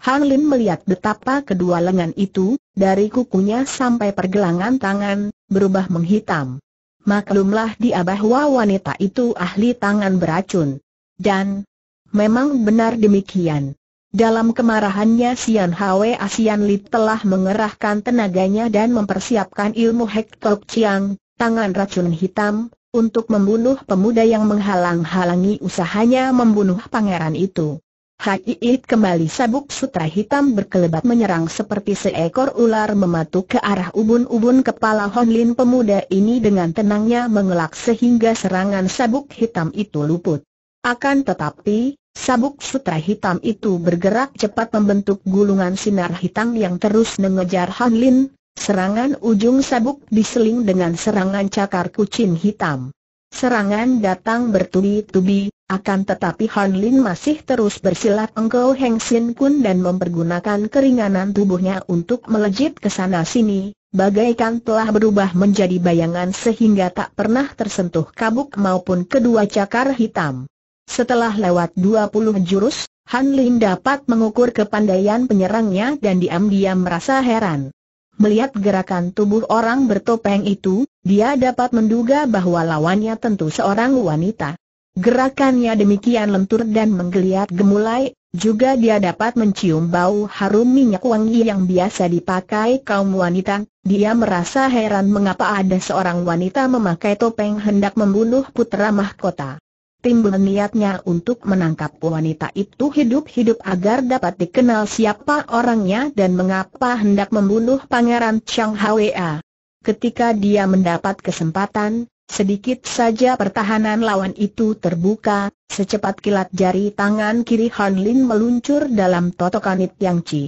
Speaker 1: Han Lin melihat betapa kedua lengan itu, dari kukunya sampai pergelangan tangan, berubah menghitam. Maklumlah dia bahwa wanita itu ahli tangan beracun. Dan, memang benar demikian. Dalam kemarahannya Sian Hwe Asian Li telah mengerahkan tenaganya dan mempersiapkan ilmu Hek Tok Chiang, tangan racun hitam, untuk membunuh pemuda yang menghalang-halangi usahanya membunuh pangeran itu. Haiit kembali sabuk sutra hitam berkelebat menyerang seperti seekor ular mematuk ke arah ubun-ubun kepala Lin pemuda ini dengan tenangnya mengelak sehingga serangan sabuk hitam itu luput. Akan tetapi, Sabuk sutra hitam itu bergerak cepat membentuk gulungan sinar hitam yang terus mengejar Han Lin, serangan ujung sabuk diseling dengan serangan cakar kucing hitam. Serangan datang bertubi-tubi, akan tetapi Han Lin masih terus bersilat engkau Heng Sin Kun dan mempergunakan keringanan tubuhnya untuk melejit ke sana sini, bagaikan telah berubah menjadi bayangan sehingga tak pernah tersentuh kabuk maupun kedua cakar hitam. Setelah lewat 20 jurus, Han Lin dapat mengukur kepandaian penyerangnya dan diam-diam merasa heran. Melihat gerakan tubuh orang bertopeng itu, dia dapat menduga bahwa lawannya tentu seorang wanita. Gerakannya demikian lentur dan menggeliat gemulai, juga dia dapat mencium bau harum minyak wangi yang biasa dipakai kaum wanita. Dia merasa heran mengapa ada seorang wanita memakai topeng hendak membunuh putra mahkota. Tim niatnya untuk menangkap wanita itu hidup-hidup agar dapat dikenal siapa orangnya dan mengapa hendak membunuh Pangeran Chang Hwa. Ketika dia mendapat kesempatan, sedikit saja pertahanan lawan itu terbuka, secepat kilat jari tangan kiri Han Lin meluncur dalam totokanit Yang Chi.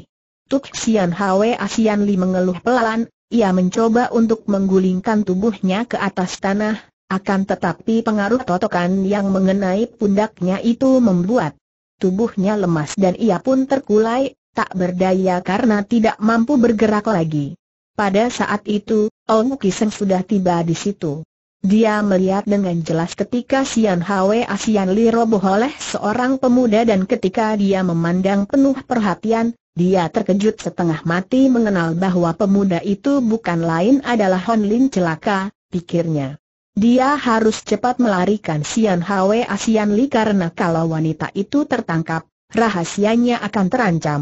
Speaker 1: Tuk Sian Hwa Xian Li mengeluh pelan, ia mencoba untuk menggulingkan tubuhnya ke atas tanah, akan tetapi pengaruh totokan yang mengenai pundaknya itu membuat tubuhnya lemas dan ia pun terkulai, tak berdaya karena tidak mampu bergerak lagi. Pada saat itu, Ong Kiseng sudah tiba di situ. Dia melihat dengan jelas ketika Sian Hwe Asian Li roboh oleh seorang pemuda dan ketika dia memandang penuh perhatian, dia terkejut setengah mati mengenal bahwa pemuda itu bukan lain adalah Hon Lin celaka, pikirnya. Dia harus cepat melarikan Sian Hwe Asian Li karena kalau wanita itu tertangkap, rahasianya akan terancam.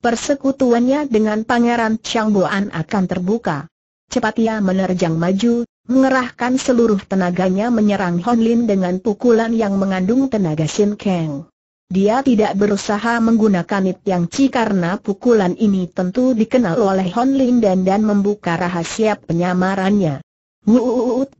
Speaker 1: Persekutuannya dengan Pangeran Changboan akan terbuka. Cepat ia menerjang maju, mengerahkan seluruh tenaganya menyerang Hon Lin dengan pukulan yang mengandung tenaga Shin Kang. Dia tidak berusaha menggunakan It Yang Chi karena pukulan ini tentu dikenal oleh Hon Lin dan dan membuka rahasia penyamarannya.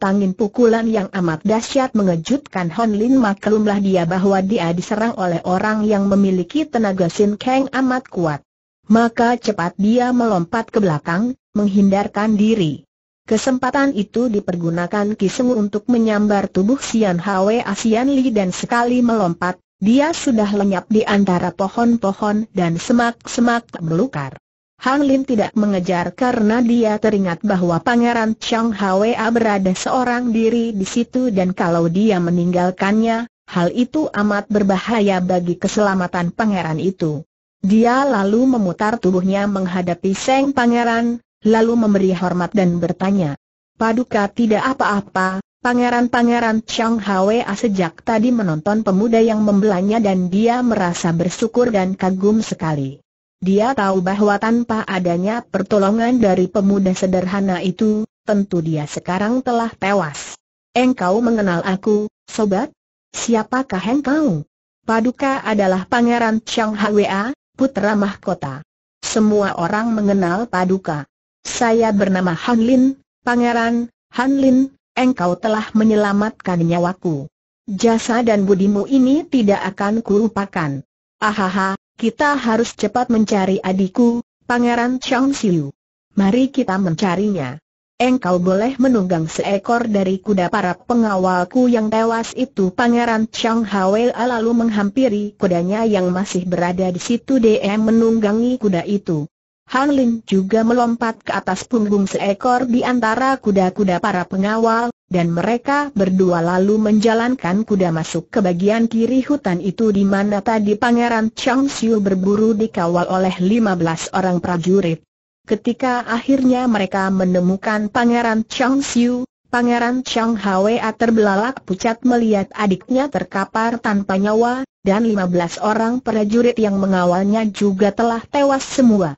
Speaker 1: Tangin pukulan yang amat dahsyat mengejutkan Hon Lin maklumlah dia bahwa dia diserang oleh orang yang memiliki tenaga Sin Kang amat kuat. Maka cepat dia melompat ke belakang, menghindarkan diri. Kesempatan itu dipergunakan Seng untuk menyambar tubuh Sian Hwe Asian Li dan sekali melompat, dia sudah lenyap di antara pohon-pohon dan semak-semak melukar. Hang Lin tidak mengejar karena dia teringat bahwa Pangeran Chang Hwa berada seorang diri di situ dan kalau dia meninggalkannya, hal itu amat berbahaya bagi keselamatan pangeran itu. Dia lalu memutar tubuhnya menghadapi Seng Pangeran, lalu memberi hormat dan bertanya. Paduka tidak apa-apa, Pangeran-pangeran Chang Hwa sejak tadi menonton pemuda yang membelanya dan dia merasa bersyukur dan kagum sekali. Dia tahu bahwa tanpa adanya pertolongan dari pemuda sederhana itu, tentu dia sekarang telah tewas. Engkau mengenal aku, sobat? Siapakah engkau? Paduka adalah pangeran Chang Hwa, putra mahkota. Semua orang mengenal Paduka. Saya bernama Han Lin, pangeran, Han Lin, engkau telah menyelamatkan nyawaku. Jasa dan budimu ini tidak akan kulupakan. Ahaha, kita harus cepat mencari adikku, Pangeran Chong Siu. Mari kita mencarinya. Engkau boleh menunggang seekor dari kuda para pengawalku yang tewas itu Pangeran Chong Hwei lalu menghampiri kudanya yang masih berada di situ DM menunggangi kuda itu. Han Lin juga melompat ke atas punggung seekor di antara kuda-kuda para pengawal, dan mereka berdua lalu menjalankan kuda masuk ke bagian kiri hutan itu di mana tadi Pangeran Chang Xiu berburu dikawal oleh 15 orang prajurit. Ketika akhirnya mereka menemukan Pangeran Chang Xiu, Pangeran Chang Hwa terbelalak pucat melihat adiknya terkapar tanpa nyawa, dan 15 orang prajurit yang mengawalnya juga telah tewas semua.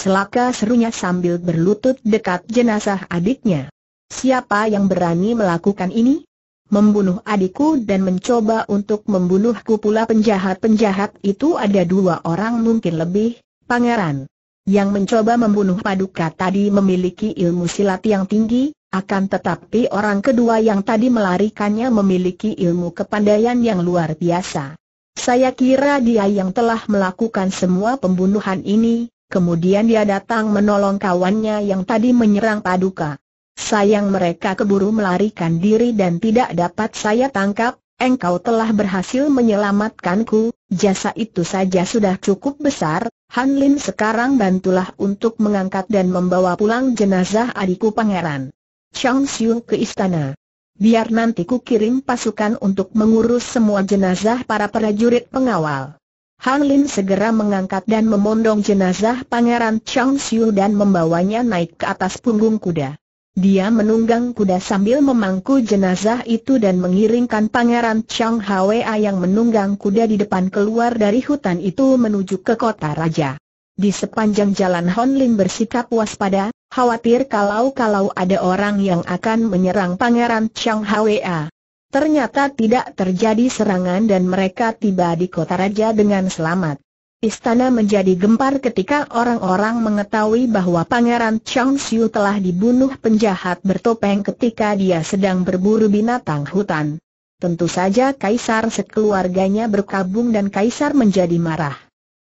Speaker 1: Celaka serunya sambil berlutut dekat jenazah adiknya. Siapa yang berani melakukan ini? Membunuh adikku dan mencoba untuk membunuhku pula penjahat-penjahat itu ada dua orang mungkin lebih, pangeran. Yang mencoba membunuh Paduka tadi memiliki ilmu silat yang tinggi, akan tetapi orang kedua yang tadi melarikannya memiliki ilmu kepandaian yang luar biasa. Saya kira dia yang telah melakukan semua pembunuhan ini, Kemudian dia datang menolong kawannya yang tadi menyerang Paduka. Sayang mereka keburu melarikan diri dan tidak dapat saya tangkap, engkau telah berhasil menyelamatkanku, jasa itu saja sudah cukup besar, Han Lin sekarang bantulah untuk mengangkat dan membawa pulang jenazah adikku pangeran. Chang Xiu ke istana. Biar nanti ku kirim pasukan untuk mengurus semua jenazah para prajurit pengawal. Han Lin segera mengangkat dan memondong jenazah Pangeran Chang Siu dan membawanya naik ke atas punggung kuda. Dia menunggang kuda sambil memangku jenazah itu dan mengiringkan Pangeran Chang Hwa yang menunggang kuda di depan keluar dari hutan itu menuju ke kota raja. Di sepanjang jalan Hon Lin bersikap waspada, khawatir kalau-kalau ada orang yang akan menyerang Pangeran Chang Hwa. Ternyata tidak terjadi serangan dan mereka tiba di kota raja dengan selamat. Istana menjadi gempar ketika orang-orang mengetahui bahwa Pangeran Chang Xiu telah dibunuh penjahat bertopeng ketika dia sedang berburu binatang hutan. Tentu saja Kaisar sekeluarganya berkabung dan Kaisar menjadi marah.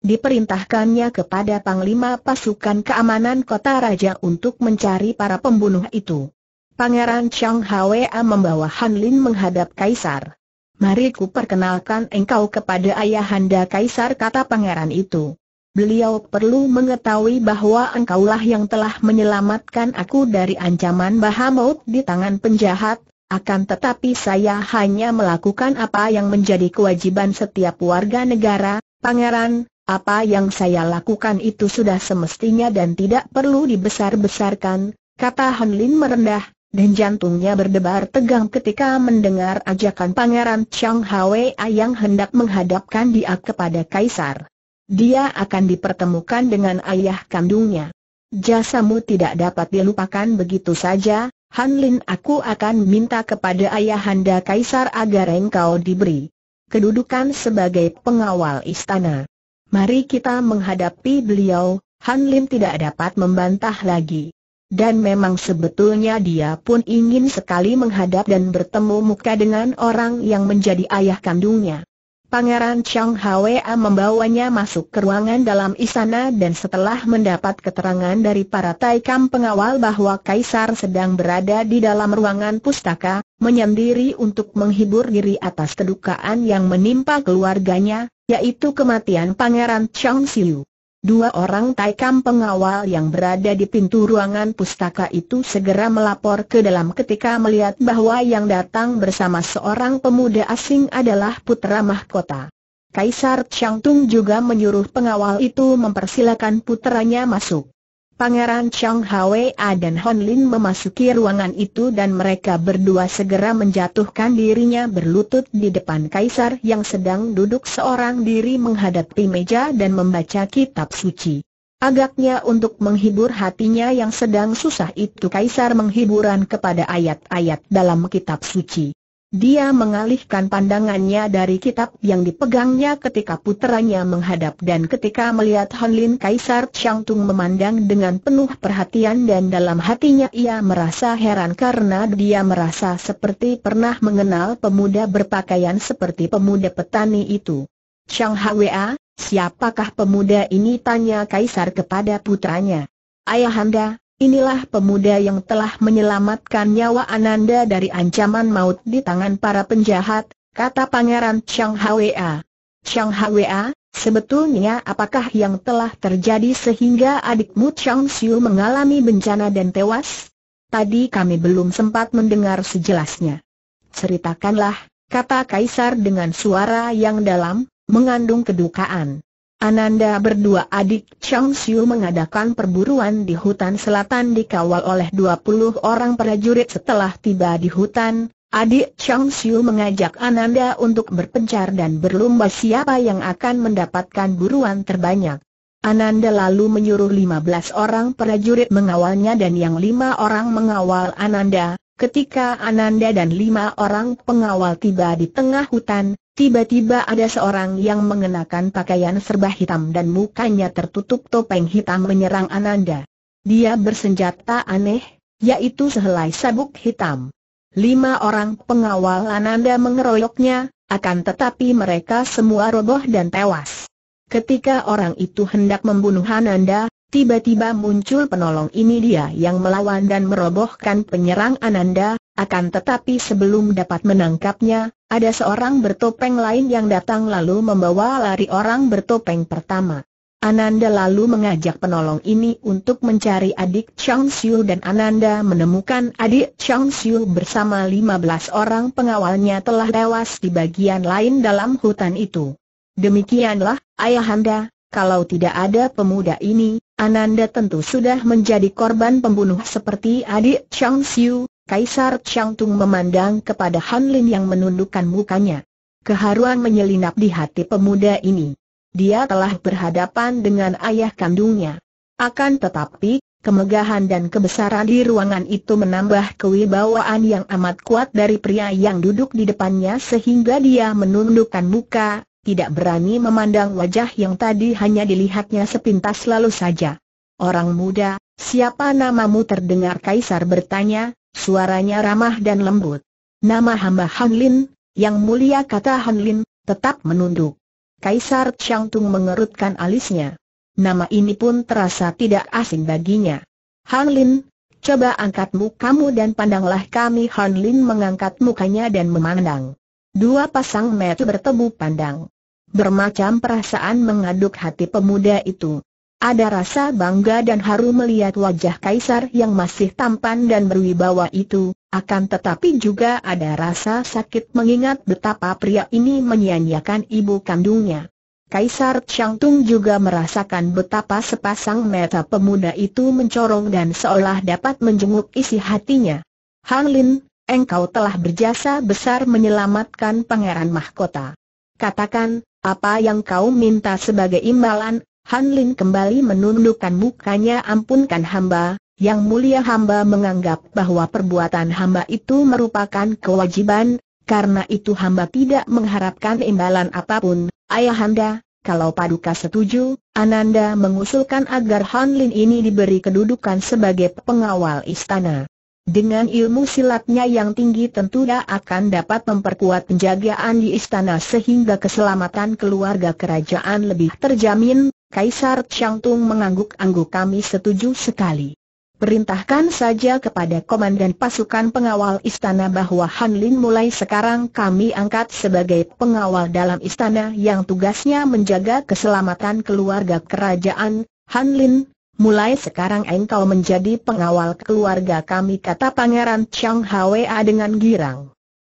Speaker 1: Diperintahkannya kepada Panglima Pasukan Keamanan Kota Raja untuk mencari para pembunuh itu. Pangeran Chang Hwa membawa Han Lin menghadap Kaisar. Mari ku perkenalkan engkau kepada ayahanda Kaisar kata pangeran itu. Beliau perlu mengetahui bahwa engkaulah yang telah menyelamatkan aku dari ancaman Bahamut di tangan penjahat, akan tetapi saya hanya melakukan apa yang menjadi kewajiban setiap warga negara, pangeran, apa yang saya lakukan itu sudah semestinya dan tidak perlu dibesar-besarkan, kata Han Lin merendah, dan jantungnya berdebar tegang ketika mendengar ajakan Pangeran Chang Hwei yang hendak menghadapkan dia kepada Kaisar. Dia akan dipertemukan dengan ayah kandungnya. Jasamu tidak dapat dilupakan begitu saja, Han Lin aku akan minta kepada ayahanda Kaisar agar engkau diberi kedudukan sebagai pengawal istana. Mari kita menghadapi beliau, Han Lin tidak dapat membantah lagi. Dan memang sebetulnya dia pun ingin sekali menghadap dan bertemu muka dengan orang yang menjadi ayah kandungnya. Pangeran Chang Hwa membawanya masuk ke ruangan dalam istana dan setelah mendapat keterangan dari para taikam pengawal bahwa Kaisar sedang berada di dalam ruangan pustaka, menyendiri untuk menghibur diri atas kedukaan yang menimpa keluarganya, yaitu kematian Pangeran Chang Siu. Dua orang taikam pengawal yang berada di pintu ruangan pustaka itu segera melapor ke dalam ketika melihat bahwa yang datang bersama seorang pemuda asing adalah putra mahkota. Kaisar Changtung juga menyuruh pengawal itu mempersilakan putranya masuk. Pangeran Chang Hwa dan Hon Lin memasuki ruangan itu dan mereka berdua segera menjatuhkan dirinya berlutut di depan kaisar yang sedang duduk seorang diri menghadapi meja dan membaca kitab suci. Agaknya untuk menghibur hatinya yang sedang susah itu kaisar menghiburan kepada ayat-ayat dalam kitab suci. Dia mengalihkan pandangannya dari kitab yang dipegangnya ketika putranya menghadap dan ketika melihat Honlin Kaisar Tung memandang dengan penuh perhatian dan dalam hatinya ia merasa heran karena dia merasa seperti pernah mengenal pemuda berpakaian seperti pemuda petani itu. Chang Hwa, siapakah pemuda ini tanya Kaisar kepada putranya. Ayahanda, Inilah pemuda yang telah menyelamatkan nyawa Ananda dari ancaman maut di tangan para penjahat, kata Pangeran Chang Hwa. Chang Hwa, sebetulnya apakah yang telah terjadi sehingga adikmu Chang Siu mengalami bencana dan tewas? Tadi kami belum sempat mendengar sejelasnya. Ceritakanlah, kata Kaisar dengan suara yang dalam, mengandung kedukaan. Ananda berdua adik Chang Siu mengadakan perburuan di hutan selatan dikawal oleh 20 orang prajurit setelah tiba di hutan, adik Chang Siu mengajak Ananda untuk berpencar dan berlomba siapa yang akan mendapatkan buruan terbanyak. Ananda lalu menyuruh 15 orang prajurit mengawalnya dan yang lima orang mengawal Ananda. Ketika Ananda dan lima orang pengawal tiba di tengah hutan, Tiba-tiba ada seorang yang mengenakan pakaian serba hitam dan mukanya tertutup topeng hitam menyerang Ananda. Dia bersenjata aneh, yaitu sehelai sabuk hitam. Lima orang pengawal Ananda mengeroyoknya, akan tetapi mereka semua roboh dan tewas. Ketika orang itu hendak membunuh Ananda, Tiba-tiba muncul penolong ini dia yang melawan dan merobohkan penyerang Ananda, akan tetapi sebelum dapat menangkapnya, ada seorang bertopeng lain yang datang lalu membawa lari orang bertopeng pertama. Ananda lalu mengajak penolong ini untuk mencari adik Chang Siu dan Ananda menemukan adik Chang Siu bersama 15 orang pengawalnya telah tewas di bagian lain dalam hutan itu. Demikianlah, Ayahanda, kalau tidak ada pemuda ini, Ananda tentu sudah menjadi korban pembunuh seperti adik Chang Xiu, Kaisar Chang Tung memandang kepada Han Lin yang menundukkan mukanya. Keharuan menyelinap di hati pemuda ini. Dia telah berhadapan dengan ayah kandungnya. Akan tetapi, kemegahan dan kebesaran di ruangan itu menambah kewibawaan yang amat kuat dari pria yang duduk di depannya sehingga dia menundukkan muka, tidak berani memandang wajah yang tadi hanya dilihatnya sepintas lalu saja. Orang muda, siapa namamu terdengar Kaisar bertanya, suaranya ramah dan lembut. Nama hamba Hanlin, yang mulia kata Hanlin, tetap menunduk. Kaisar Tung mengerutkan alisnya. Nama ini pun terasa tidak asing baginya. Hanlin, coba angkat mukamu dan pandanglah kami Hanlin mengangkat mukanya dan memandang. Dua pasang mata bertemu pandang bermacam perasaan mengaduk hati pemuda itu. Ada rasa bangga dan haru melihat wajah kaisar yang masih tampan dan berwibawa itu, akan tetapi juga ada rasa sakit mengingat betapa pria ini menyia-nyiakan ibu kandungnya. Kaisar Changtung juga merasakan betapa sepasang mata pemuda itu mencorong dan seolah dapat menjenguk isi hatinya. Han Lin, engkau telah berjasa besar menyelamatkan pangeran mahkota. Katakan, apa yang kau minta sebagai imbalan? Han Lin kembali menundukkan mukanya ampunkan hamba, yang mulia hamba menganggap bahwa perbuatan hamba itu merupakan kewajiban, karena itu hamba tidak mengharapkan imbalan apapun, ayah anda, kalau paduka setuju, Ananda mengusulkan agar Han Lin ini diberi kedudukan sebagai pengawal istana. Dengan ilmu silatnya yang tinggi tentu dia akan dapat memperkuat penjagaan di istana sehingga keselamatan keluarga kerajaan lebih terjamin, Kaisar Changtung mengangguk-angguk kami setuju sekali. Perintahkan saja kepada komandan pasukan pengawal istana bahwa Han Lin mulai sekarang kami angkat sebagai pengawal dalam istana yang tugasnya menjaga keselamatan keluarga kerajaan. Han Lin, mulai sekarang engkau menjadi pengawal keluarga kami kata Pangeran Chang Hwa dengan girang.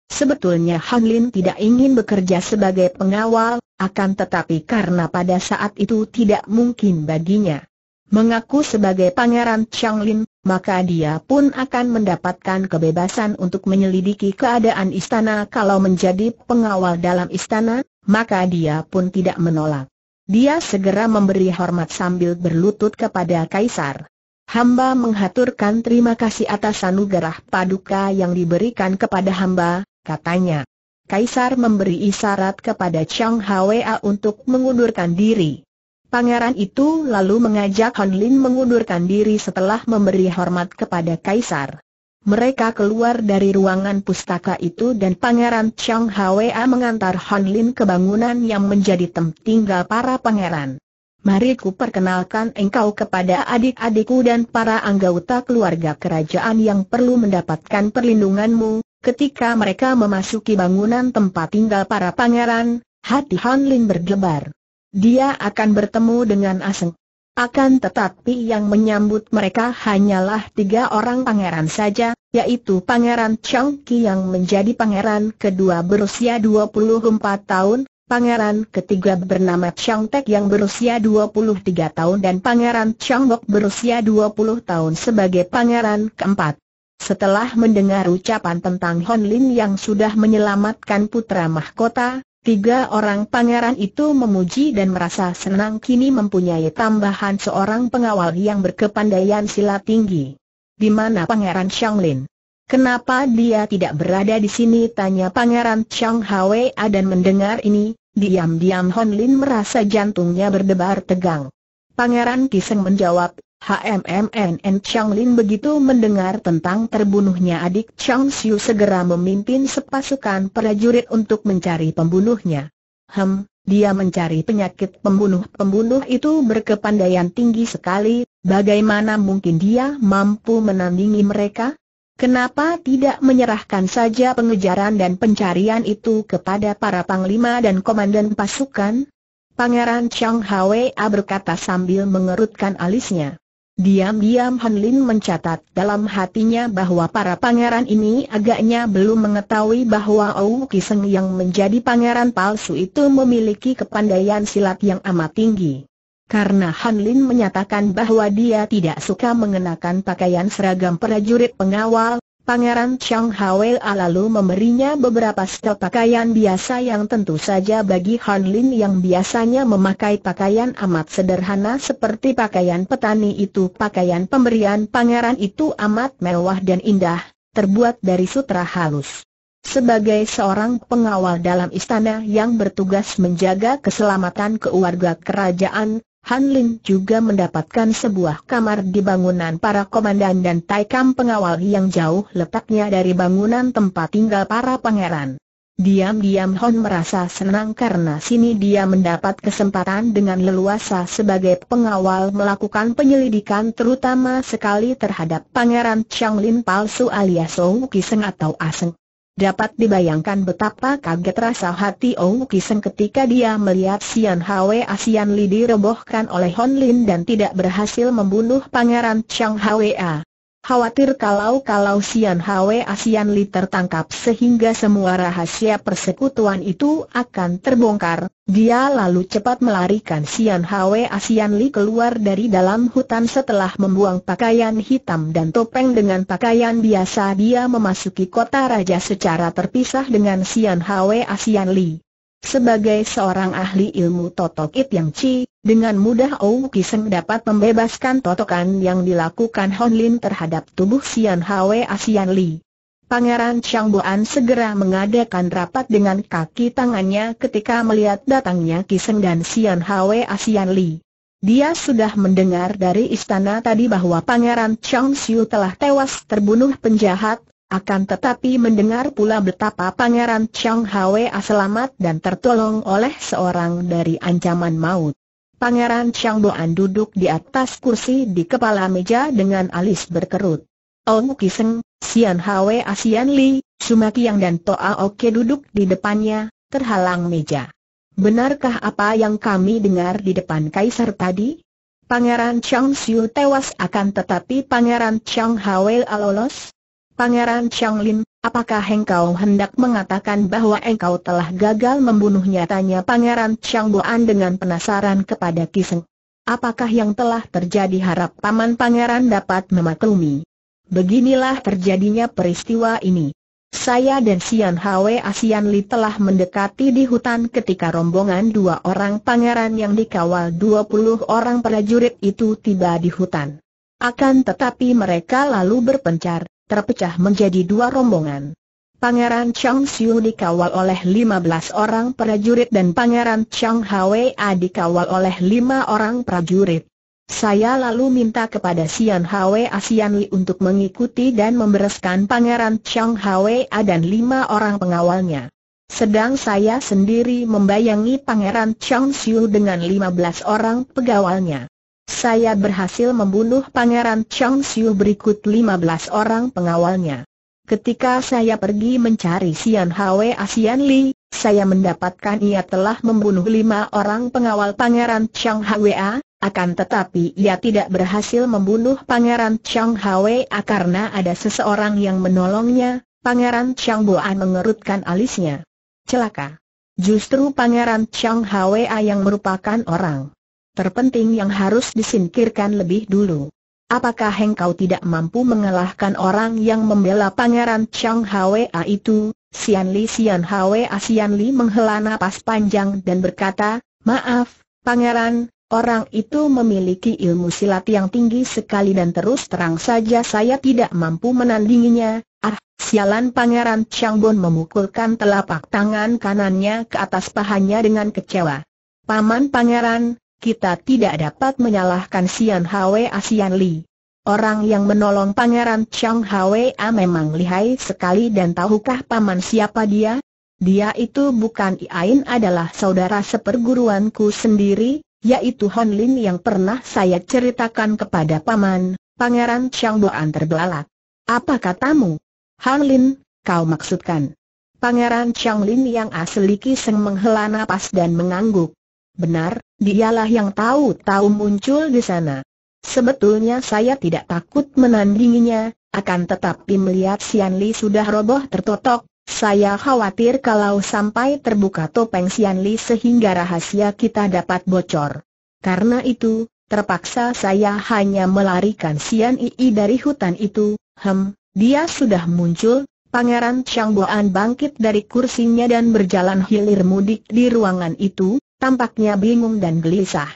Speaker 1: Sebetulnya Han Lin tidak ingin bekerja sebagai pengawal, akan tetapi karena pada saat itu tidak mungkin baginya mengaku sebagai pangeran Chang Lin, maka dia pun akan mendapatkan kebebasan untuk menyelidiki keadaan istana kalau menjadi pengawal dalam istana, maka dia pun tidak menolak. Dia segera memberi hormat sambil berlutut kepada Kaisar. Hamba menghaturkan terima kasih atas anugerah paduka yang diberikan kepada hamba, katanya. Kaisar memberi isyarat kepada Chang Hwa untuk mengundurkan diri. Pangeran itu lalu mengajak Hon Lin mengundurkan diri setelah memberi hormat kepada Kaisar. Mereka keluar dari ruangan pustaka itu dan Pangeran Chang Hwa mengantar Han Lin ke bangunan yang menjadi tempat tinggal para pangeran. Mari ku perkenalkan engkau kepada adik-adikku dan para anggota keluarga kerajaan yang perlu mendapatkan perlindunganmu. Ketika mereka memasuki bangunan tempat tinggal para pangeran, hati Han Lin berdebar. Dia akan bertemu dengan Aseng akan tetapi yang menyambut mereka hanyalah tiga orang pangeran saja, yaitu Pangeran Chong Ki yang menjadi pangeran kedua berusia 24 tahun, Pangeran ketiga bernama Chong Tek yang berusia 23 tahun dan Pangeran Chong Bok berusia 20 tahun sebagai pangeran keempat. Setelah mendengar ucapan tentang Hon Lin yang sudah menyelamatkan putra mahkota, Tiga orang pangeran itu memuji dan merasa senang kini mempunyai tambahan seorang pengawal yang berkepandaian silat tinggi. Di mana pangeran Shanglin? Kenapa dia tidak berada di sini? Tanya pangeran Chang Hwa dan mendengar ini, diam-diam Hon Lin merasa jantungnya berdebar tegang. Pangeran Kiseng menjawab, HMMNN Chang Lin begitu mendengar tentang terbunuhnya adik Chang Xiu segera memimpin sepasukan prajurit untuk mencari pembunuhnya. Hem, dia mencari penyakit pembunuh-pembunuh itu berkepandaian tinggi sekali, bagaimana mungkin dia mampu menandingi mereka? Kenapa tidak menyerahkan saja pengejaran dan pencarian itu kepada para panglima dan komandan pasukan? Pangeran Chang Hwa berkata sambil mengerutkan alisnya. Diam-diam Hanlin mencatat dalam hatinya bahwa para pangeran ini agaknya belum mengetahui bahwa Ou Kiseng yang menjadi pangeran palsu itu memiliki kepandaian silat yang amat tinggi. Karena Hanlin menyatakan bahwa dia tidak suka mengenakan pakaian seragam prajurit pengawal, Pangeran Chang Hwei lalu memberinya beberapa setel pakaian biasa yang tentu saja bagi Han Lin yang biasanya memakai pakaian amat sederhana seperti pakaian petani itu pakaian pemberian pangeran itu amat mewah dan indah, terbuat dari sutra halus. Sebagai seorang pengawal dalam istana yang bertugas menjaga keselamatan keluarga kerajaan, Han Lin juga mendapatkan sebuah kamar di bangunan para komandan dan taikam pengawal yang jauh letaknya dari bangunan tempat tinggal para pangeran. Diam-diam Hon merasa senang karena sini dia mendapat kesempatan dengan leluasa sebagai pengawal melakukan penyelidikan terutama sekali terhadap Pangeran Lin palsu alias Song Kiseng atau Aseng. Dapat dibayangkan betapa kaget rasa hati Ong Kiseng ketika dia melihat Sian Hwe Asian Li direbohkan oleh Hon Lin dan tidak berhasil membunuh Pangeran Chang Hwa. Khawatir kalau-kalau Sian Hwe Asian Li tertangkap sehingga semua rahasia persekutuan itu akan terbongkar, dia lalu cepat melarikan Sian Hwe Asian Li keluar dari dalam hutan setelah membuang pakaian hitam dan topeng dengan pakaian biasa dia memasuki kota raja secara terpisah dengan Sian Hwe Asian Li. Sebagai seorang ahli ilmu totokit yang ci, dengan mudah Ou Kiseng dapat membebaskan totokan yang dilakukan Hon Lin terhadap tubuh Sian Hwe Asian Li. Pangeran Chang Boan segera mengadakan rapat dengan kaki tangannya ketika melihat datangnya Kiseng dan Sian Hwe Asian Li. Dia sudah mendengar dari istana tadi bahwa Pangeran Chang Siu telah tewas terbunuh penjahat, akan tetapi mendengar pula betapa Pangeran Chang Hwe aselamat dan tertolong oleh seorang dari ancaman maut. Pangeran Chang Boan duduk di atas kursi di kepala meja dengan alis berkerut. Ong Kiseng, Sian Hwe, Asian Li, Sumakiang dan Toa Oke duduk di depannya, terhalang meja. Benarkah apa yang kami dengar di depan Kaisar tadi? Pangeran Chang Siu tewas akan tetapi Pangeran Chang Hwe alolos? Pangeran Chang Lin, apakah engkau hendak mengatakan bahwa engkau telah gagal membunuhnya? Tanya Pangeran Chang Boan dengan penasaran kepada Kiseng. Apakah yang telah terjadi harap paman pangeran dapat memaklumi? Beginilah terjadinya peristiwa ini. Saya dan Sian Hwe Asian Li telah mendekati di hutan ketika rombongan dua orang pangeran yang dikawal dua puluh orang prajurit itu tiba di hutan. Akan tetapi mereka lalu berpencar, terpecah menjadi dua rombongan. Pangeran Chang Xiu dikawal oleh 15 orang prajurit dan Pangeran Chang Hwa dikawal oleh 5 orang prajurit. Saya lalu minta kepada Sian Hwa Sian Li untuk mengikuti dan membereskan Pangeran Chang Hwa dan 5 orang pengawalnya. Sedang saya sendiri membayangi Pangeran Chang Xiu dengan 15 orang pegawalnya saya berhasil membunuh Pangeran Chang Siu berikut 15 orang pengawalnya. Ketika saya pergi mencari Sian Hwe Asian Li, saya mendapatkan ia telah membunuh lima orang pengawal Pangeran Chang Hwa, akan tetapi ia tidak berhasil membunuh Pangeran Chang Hwa karena ada seseorang yang menolongnya, Pangeran Chang Boan mengerutkan alisnya. Celaka. Justru Pangeran Chang Hwa yang merupakan orang terpenting yang harus disingkirkan lebih dulu. Apakah engkau tidak mampu mengalahkan orang yang membela pangeran Chang Hwa itu? Sian Li Sian Hwa Sian Li menghela napas panjang dan berkata, Maaf, pangeran, orang itu memiliki ilmu silat yang tinggi sekali dan terus terang saja saya tidak mampu menandinginya. Ah, sialan pangeran Chang Bon memukulkan telapak tangan kanannya ke atas pahanya dengan kecewa. Paman pangeran, kita tidak dapat menyalahkan Sian Hwa Asian Li. Orang yang menolong Pangeran Chang Hwa memang lihai sekali dan tahukah paman siapa dia? Dia itu bukan Iain adalah saudara seperguruanku sendiri, yaitu Hon Lin yang pernah saya ceritakan kepada paman, Pangeran Chang Boan terbelalak. Apa katamu? Hon Lin, kau maksudkan? Pangeran Chang Lin yang asli Kiseng menghela napas dan mengangguk. Benar, Dialah yang tahu-tahu muncul di sana. Sebetulnya saya tidak takut menandinginya, akan tetapi melihat Sian Li sudah roboh tertotok, saya khawatir kalau sampai terbuka topeng Sian Li sehingga rahasia kita dapat bocor. Karena itu, terpaksa saya hanya melarikan Sian Ii dari hutan itu, hem, dia sudah muncul, Pangeran Chang Boan bangkit dari kursinya dan berjalan hilir mudik di ruangan itu, tampaknya bingung dan gelisah.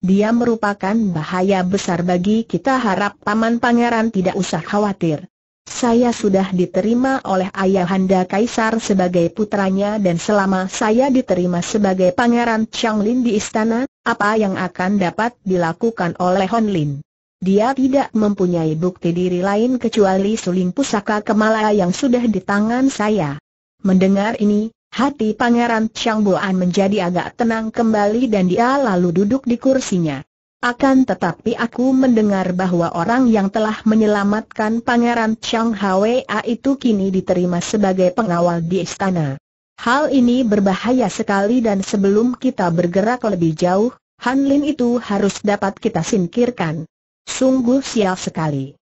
Speaker 1: Dia merupakan bahaya besar bagi kita harap Paman Pangeran tidak usah khawatir. Saya sudah diterima oleh Ayahanda Kaisar sebagai putranya dan selama saya diterima sebagai Pangeran Changlin di istana, apa yang akan dapat dilakukan oleh Honlin? Dia tidak mempunyai bukti diri lain kecuali suling pusaka kemala yang sudah di tangan saya. Mendengar ini, Hati Pangeran Chang Boan menjadi agak tenang kembali dan dia lalu duduk di kursinya. Akan tetapi aku mendengar bahwa orang yang telah menyelamatkan Pangeran Chang Hwa itu kini diterima sebagai pengawal di istana. Hal ini berbahaya sekali dan sebelum kita bergerak lebih jauh, Han Lin itu harus dapat kita singkirkan. Sungguh sial sekali.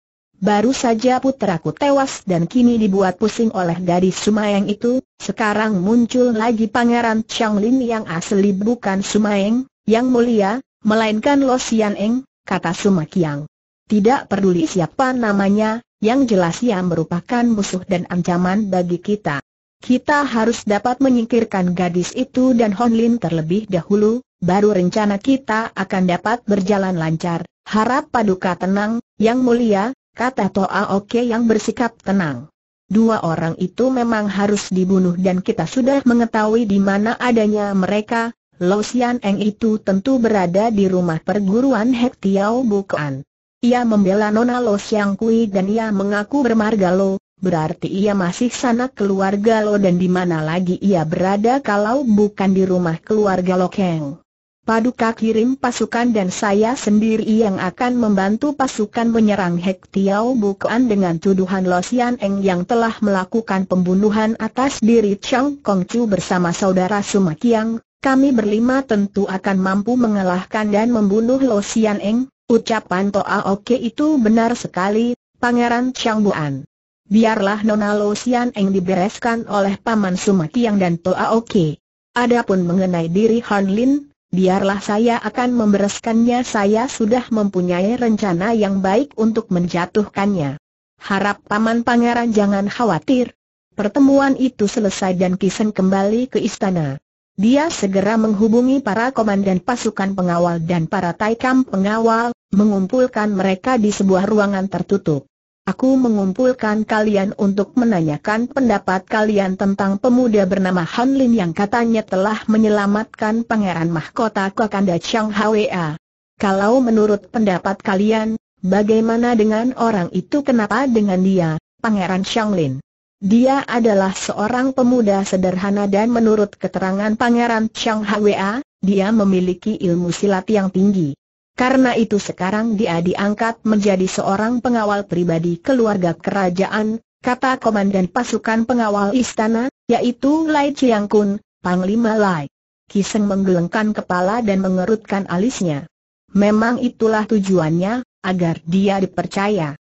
Speaker 1: Baru saja puteraku tewas dan kini dibuat pusing oleh gadis Sumayeng itu, sekarang muncul lagi Pangeran Lin yang asli bukan Sumayeng, yang mulia, melainkan Lo Sian Eng, kata Sumakiang. Tidak peduli siapa namanya, yang jelas ia merupakan musuh dan ancaman bagi kita. Kita harus dapat menyingkirkan gadis itu dan Lin terlebih dahulu, baru rencana kita akan dapat berjalan lancar. Harap paduka tenang, yang mulia, kata Toa Oke yang bersikap tenang. Dua orang itu memang harus dibunuh dan kita sudah mengetahui di mana adanya mereka, Lo Sian Eng itu tentu berada di rumah perguruan Hek Tiao Bukan. Ia membela Nona Lo Siang Kui dan ia mengaku bermarga Lo, berarti ia masih sanak keluarga Lo dan di mana lagi ia berada kalau bukan di rumah keluarga Lo Keng. Paduka kirim pasukan dan saya sendiri yang akan membantu pasukan menyerang Hek Tiao Bukuan dengan tuduhan Lo Sian Eng yang telah melakukan pembunuhan atas diri Chang Kong Chu bersama saudara Sumakiang. Kami berlima tentu akan mampu mengalahkan dan membunuh Lo Sian Eng. Ucapan Toa Oke itu benar sekali, Pangeran Chang Buan. Biarlah Nona Lo Sian Eng dibereskan oleh Paman Sumakiang dan Toa Oke. Adapun mengenai diri Han Lin, biarlah saya akan membereskannya saya sudah mempunyai rencana yang baik untuk menjatuhkannya. Harap Paman Pangeran jangan khawatir. Pertemuan itu selesai dan Kisen kembali ke istana. Dia segera menghubungi para komandan pasukan pengawal dan para taikam pengawal, mengumpulkan mereka di sebuah ruangan tertutup. Aku mengumpulkan kalian untuk menanyakan pendapat kalian tentang pemuda bernama Han Lin yang katanya telah menyelamatkan Pangeran Mahkota Kokanda Chang Hwa. Kalau menurut pendapat kalian, bagaimana dengan orang itu kenapa dengan dia, Pangeran Chiang Lin? Dia adalah seorang pemuda sederhana dan menurut keterangan Pangeran Chang Hwa, dia memiliki ilmu silat yang tinggi. Karena itu sekarang dia diangkat menjadi seorang pengawal pribadi keluarga kerajaan, kata komandan pasukan pengawal istana, yaitu Lai Chiang Kun, Panglima Lai. Kiseng menggelengkan kepala dan mengerutkan alisnya. Memang itulah tujuannya, agar dia dipercaya.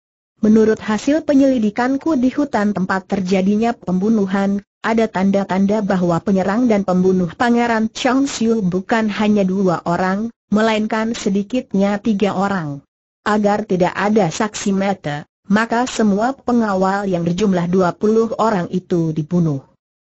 Speaker 1: Menurut hasil penyelidikanku di hutan tempat terjadinya pembunuhan, ada tanda-tanda bahwa penyerang dan pembunuh Pangeran Chang Xiu bukan hanya dua orang, melainkan sedikitnya tiga orang. Agar tidak ada saksi mata, maka semua pengawal yang berjumlah dua puluh orang itu dibunuh.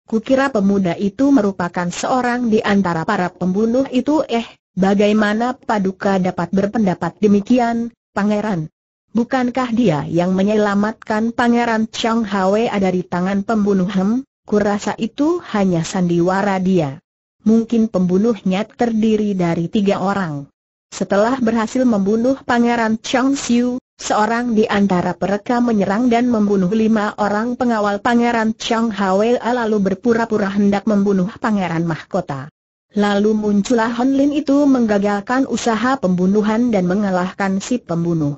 Speaker 1: Kukira pemuda itu merupakan seorang di antara para pembunuh itu eh, bagaimana Paduka dapat berpendapat demikian, Pangeran? Bukankah dia yang menyelamatkan Pangeran Chang Hwa dari tangan pembunuh Hem? Kurasa itu hanya sandiwara dia mungkin pembunuhnya terdiri dari tiga orang. Setelah berhasil membunuh Pangeran Chang Xiu, seorang di antara mereka menyerang dan membunuh lima orang pengawal Pangeran Chang Hwea lalu berpura-pura hendak membunuh Pangeran Mahkota. Lalu muncullah Hon Lin itu menggagalkan usaha pembunuhan dan mengalahkan si pembunuh.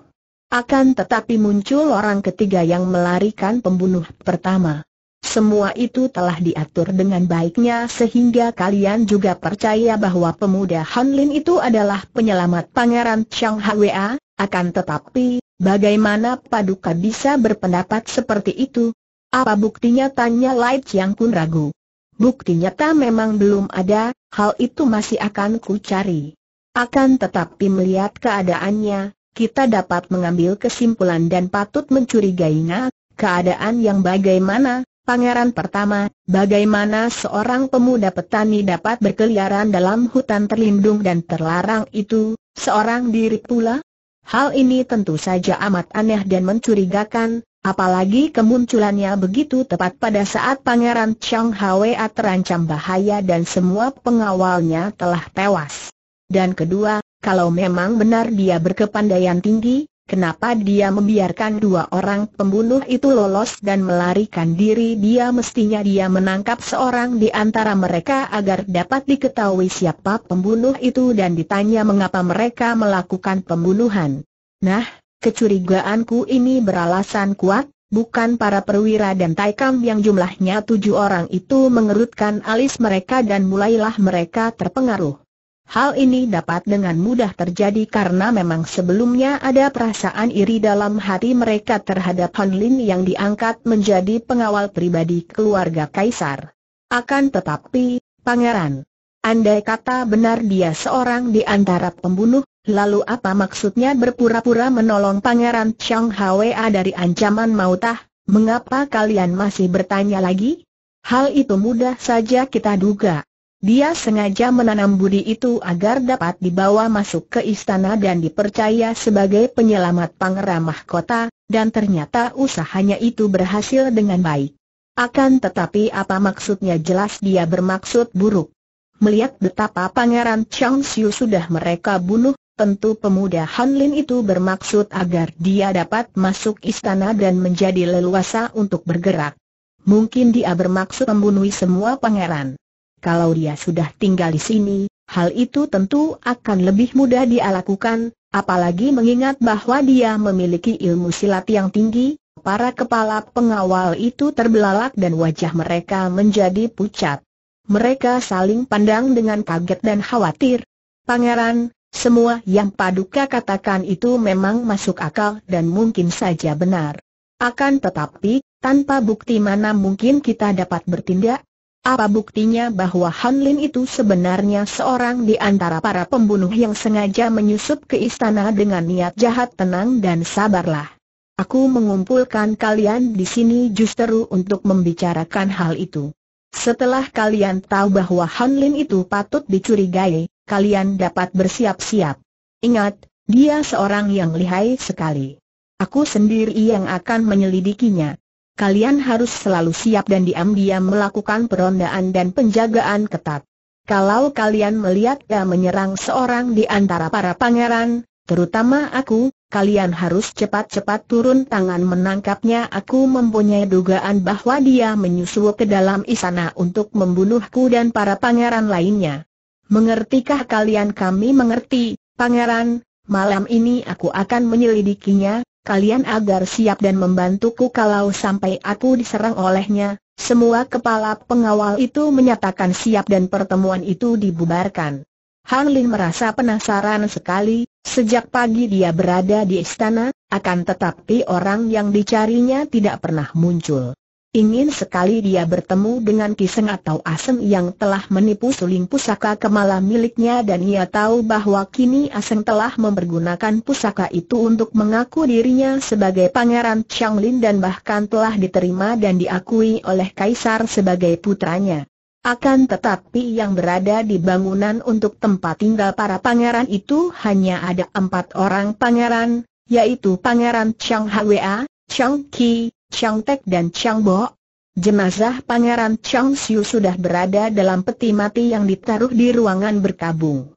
Speaker 1: Akan tetapi muncul orang ketiga yang melarikan pembunuh pertama. Semua itu telah diatur dengan baiknya sehingga kalian juga percaya bahwa pemuda Hanlin itu adalah penyelamat pangeran Chang Hwa, akan tetapi, bagaimana Paduka bisa berpendapat seperti itu? Apa buktinya tanya Lai Chiang Kun ragu. Bukti nyata memang belum ada, hal itu masih akan ku cari. Akan tetapi melihat keadaannya, kita dapat mengambil kesimpulan dan patut mencurigainya, keadaan yang bagaimana, Pangeran pertama, bagaimana seorang pemuda petani dapat berkeliaran dalam hutan terlindung dan terlarang itu, seorang diri pula? Hal ini tentu saja amat aneh dan mencurigakan, apalagi kemunculannya begitu tepat pada saat Pangeran Chang Hwa terancam bahaya dan semua pengawalnya telah tewas. Dan kedua, kalau memang benar dia berkepandaian tinggi, Kenapa dia membiarkan dua orang pembunuh itu lolos dan melarikan diri dia mestinya dia menangkap seorang di antara mereka agar dapat diketahui siapa pembunuh itu dan ditanya mengapa mereka melakukan pembunuhan. Nah, kecurigaanku ini beralasan kuat, bukan para perwira dan taikam yang jumlahnya tujuh orang itu mengerutkan alis mereka dan mulailah mereka terpengaruh. Hal ini dapat dengan mudah terjadi karena memang sebelumnya ada perasaan iri dalam hati mereka terhadap Han Lin yang diangkat menjadi pengawal pribadi keluarga Kaisar. Akan tetapi, Pangeran, andai kata benar dia seorang di antara pembunuh, lalu apa maksudnya berpura-pura menolong Pangeran Chang Hwa dari ancaman mautah? Mengapa kalian masih bertanya lagi? Hal itu mudah saja kita duga. Dia sengaja menanam budi itu agar dapat dibawa masuk ke istana dan dipercaya sebagai penyelamat pangeran mahkota, dan ternyata usahanya itu berhasil dengan baik. Akan tetapi apa maksudnya jelas dia bermaksud buruk. Melihat betapa pangeran Chang Xiu sudah mereka bunuh, tentu pemuda Han Lin itu bermaksud agar dia dapat masuk istana dan menjadi leluasa untuk bergerak. Mungkin dia bermaksud membunuh semua pangeran kalau dia sudah tinggal di sini, hal itu tentu akan lebih mudah dia lakukan, apalagi mengingat bahwa dia memiliki ilmu silat yang tinggi, para kepala pengawal itu terbelalak dan wajah mereka menjadi pucat. Mereka saling pandang dengan kaget dan khawatir. Pangeran, semua yang Paduka katakan itu memang masuk akal dan mungkin saja benar. Akan tetapi, tanpa bukti mana mungkin kita dapat bertindak, apa buktinya bahwa Han Lin itu sebenarnya seorang di antara para pembunuh yang sengaja menyusup ke istana dengan niat jahat tenang dan sabarlah. Aku mengumpulkan kalian di sini justru untuk membicarakan hal itu. Setelah kalian tahu bahwa Han Lin itu patut dicurigai, kalian dapat bersiap-siap. Ingat, dia seorang yang lihai sekali. Aku sendiri yang akan menyelidikinya kalian harus selalu siap dan diam-diam melakukan perondaan dan penjagaan ketat. Kalau kalian melihat dia menyerang seorang di antara para pangeran, terutama aku, kalian harus cepat-cepat turun tangan menangkapnya. Aku mempunyai dugaan bahwa dia menyusul ke dalam istana untuk membunuhku dan para pangeran lainnya. Mengertikah kalian? Kami mengerti, pangeran. Malam ini aku akan menyelidikinya, kalian agar siap dan membantuku kalau sampai aku diserang olehnya. Semua kepala pengawal itu menyatakan siap dan pertemuan itu dibubarkan. Han Lin merasa penasaran sekali, sejak pagi dia berada di istana, akan tetapi orang yang dicarinya tidak pernah muncul. Ingin sekali dia bertemu dengan Kiseng atau Aseng yang telah menipu suling pusaka kemala miliknya dan ia tahu bahwa kini Aseng telah mempergunakan pusaka itu untuk mengaku dirinya sebagai pangeran Changlin dan bahkan telah diterima dan diakui oleh kaisar sebagai putranya. Akan tetapi yang berada di bangunan untuk tempat tinggal para pangeran itu hanya ada empat orang pangeran, yaitu Pangeran Chang Hwa, Chang Ki. Chang Tek dan Chang Bo. Jenazah Pangeran Chang Siu sudah berada dalam peti mati yang ditaruh di ruangan berkabung.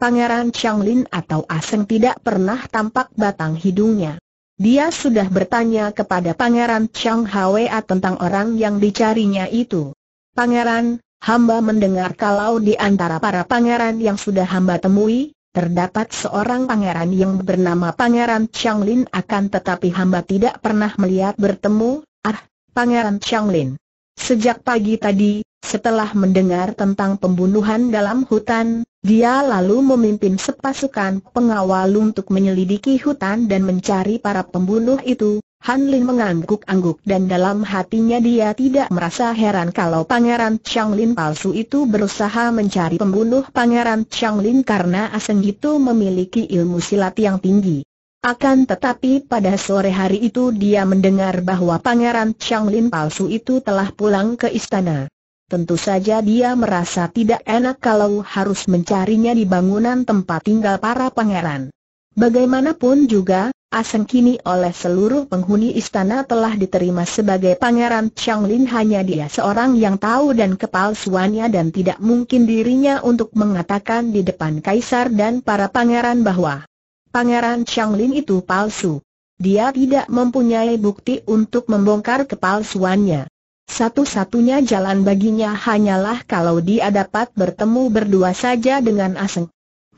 Speaker 1: Pangeran Chang Lin atau Aseng tidak pernah tampak batang hidungnya. Dia sudah bertanya kepada Pangeran Chang Hwa tentang orang yang dicarinya itu. Pangeran, hamba mendengar kalau di antara para pangeran yang sudah hamba temui, Terdapat seorang pangeran yang bernama Pangeran Changlin akan tetapi hamba tidak pernah melihat bertemu, ah, Pangeran Changlin. Sejak pagi tadi, setelah mendengar tentang pembunuhan dalam hutan, dia lalu memimpin sepasukan pengawal untuk menyelidiki hutan dan mencari para pembunuh itu, Han Lin mengangguk-angguk dan dalam hatinya dia tidak merasa heran kalau Pangeran Chang Lin palsu itu berusaha mencari pembunuh Pangeran Chang Lin karena Aseng itu memiliki ilmu silat yang tinggi. Akan tetapi pada sore hari itu dia mendengar bahwa Pangeran Chang Lin palsu itu telah pulang ke istana. Tentu saja dia merasa tidak enak kalau harus mencarinya di bangunan tempat tinggal para pangeran. Bagaimanapun juga, Aseng kini oleh seluruh penghuni istana telah diterima sebagai pangeran Lin hanya dia seorang yang tahu dan kepalsuannya dan tidak mungkin dirinya untuk mengatakan di depan kaisar dan para pangeran bahwa pangeran Lin itu palsu. Dia tidak mempunyai bukti untuk membongkar kepalsuannya. Satu-satunya jalan baginya hanyalah kalau dia dapat bertemu berdua saja dengan Aseng.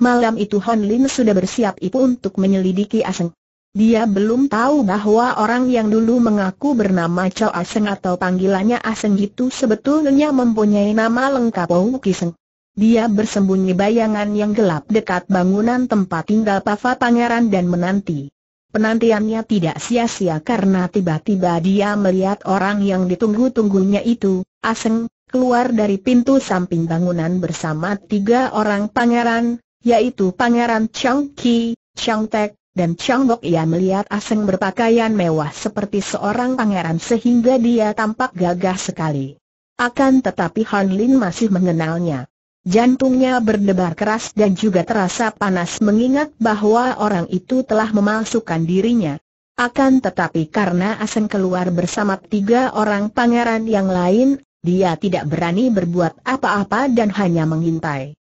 Speaker 1: Malam itu Hon Lin sudah bersiap ibu untuk menyelidiki Aseng. Dia belum tahu bahwa orang yang dulu mengaku bernama Chow Aseng atau panggilannya Aseng itu sebetulnya mempunyai nama lengkap Wu Kiseng. Dia bersembunyi bayangan yang gelap dekat bangunan tempat tinggal Pava Pangeran dan menanti. Penantiannya tidak sia-sia karena tiba-tiba dia melihat orang yang ditunggu-tunggunya itu, Aseng, keluar dari pintu samping bangunan bersama tiga orang pangeran, yaitu Pangeran Chang Ki, Chang Tek, dan Chang Bok ia melihat Aseng berpakaian mewah seperti seorang pangeran sehingga dia tampak gagah sekali. Akan tetapi Han Lin masih mengenalnya. Jantungnya berdebar keras dan juga terasa panas mengingat bahwa orang itu telah memalsukan dirinya. Akan tetapi karena Aseng keluar bersama tiga orang pangeran yang lain, dia tidak berani berbuat apa-apa dan hanya mengintai.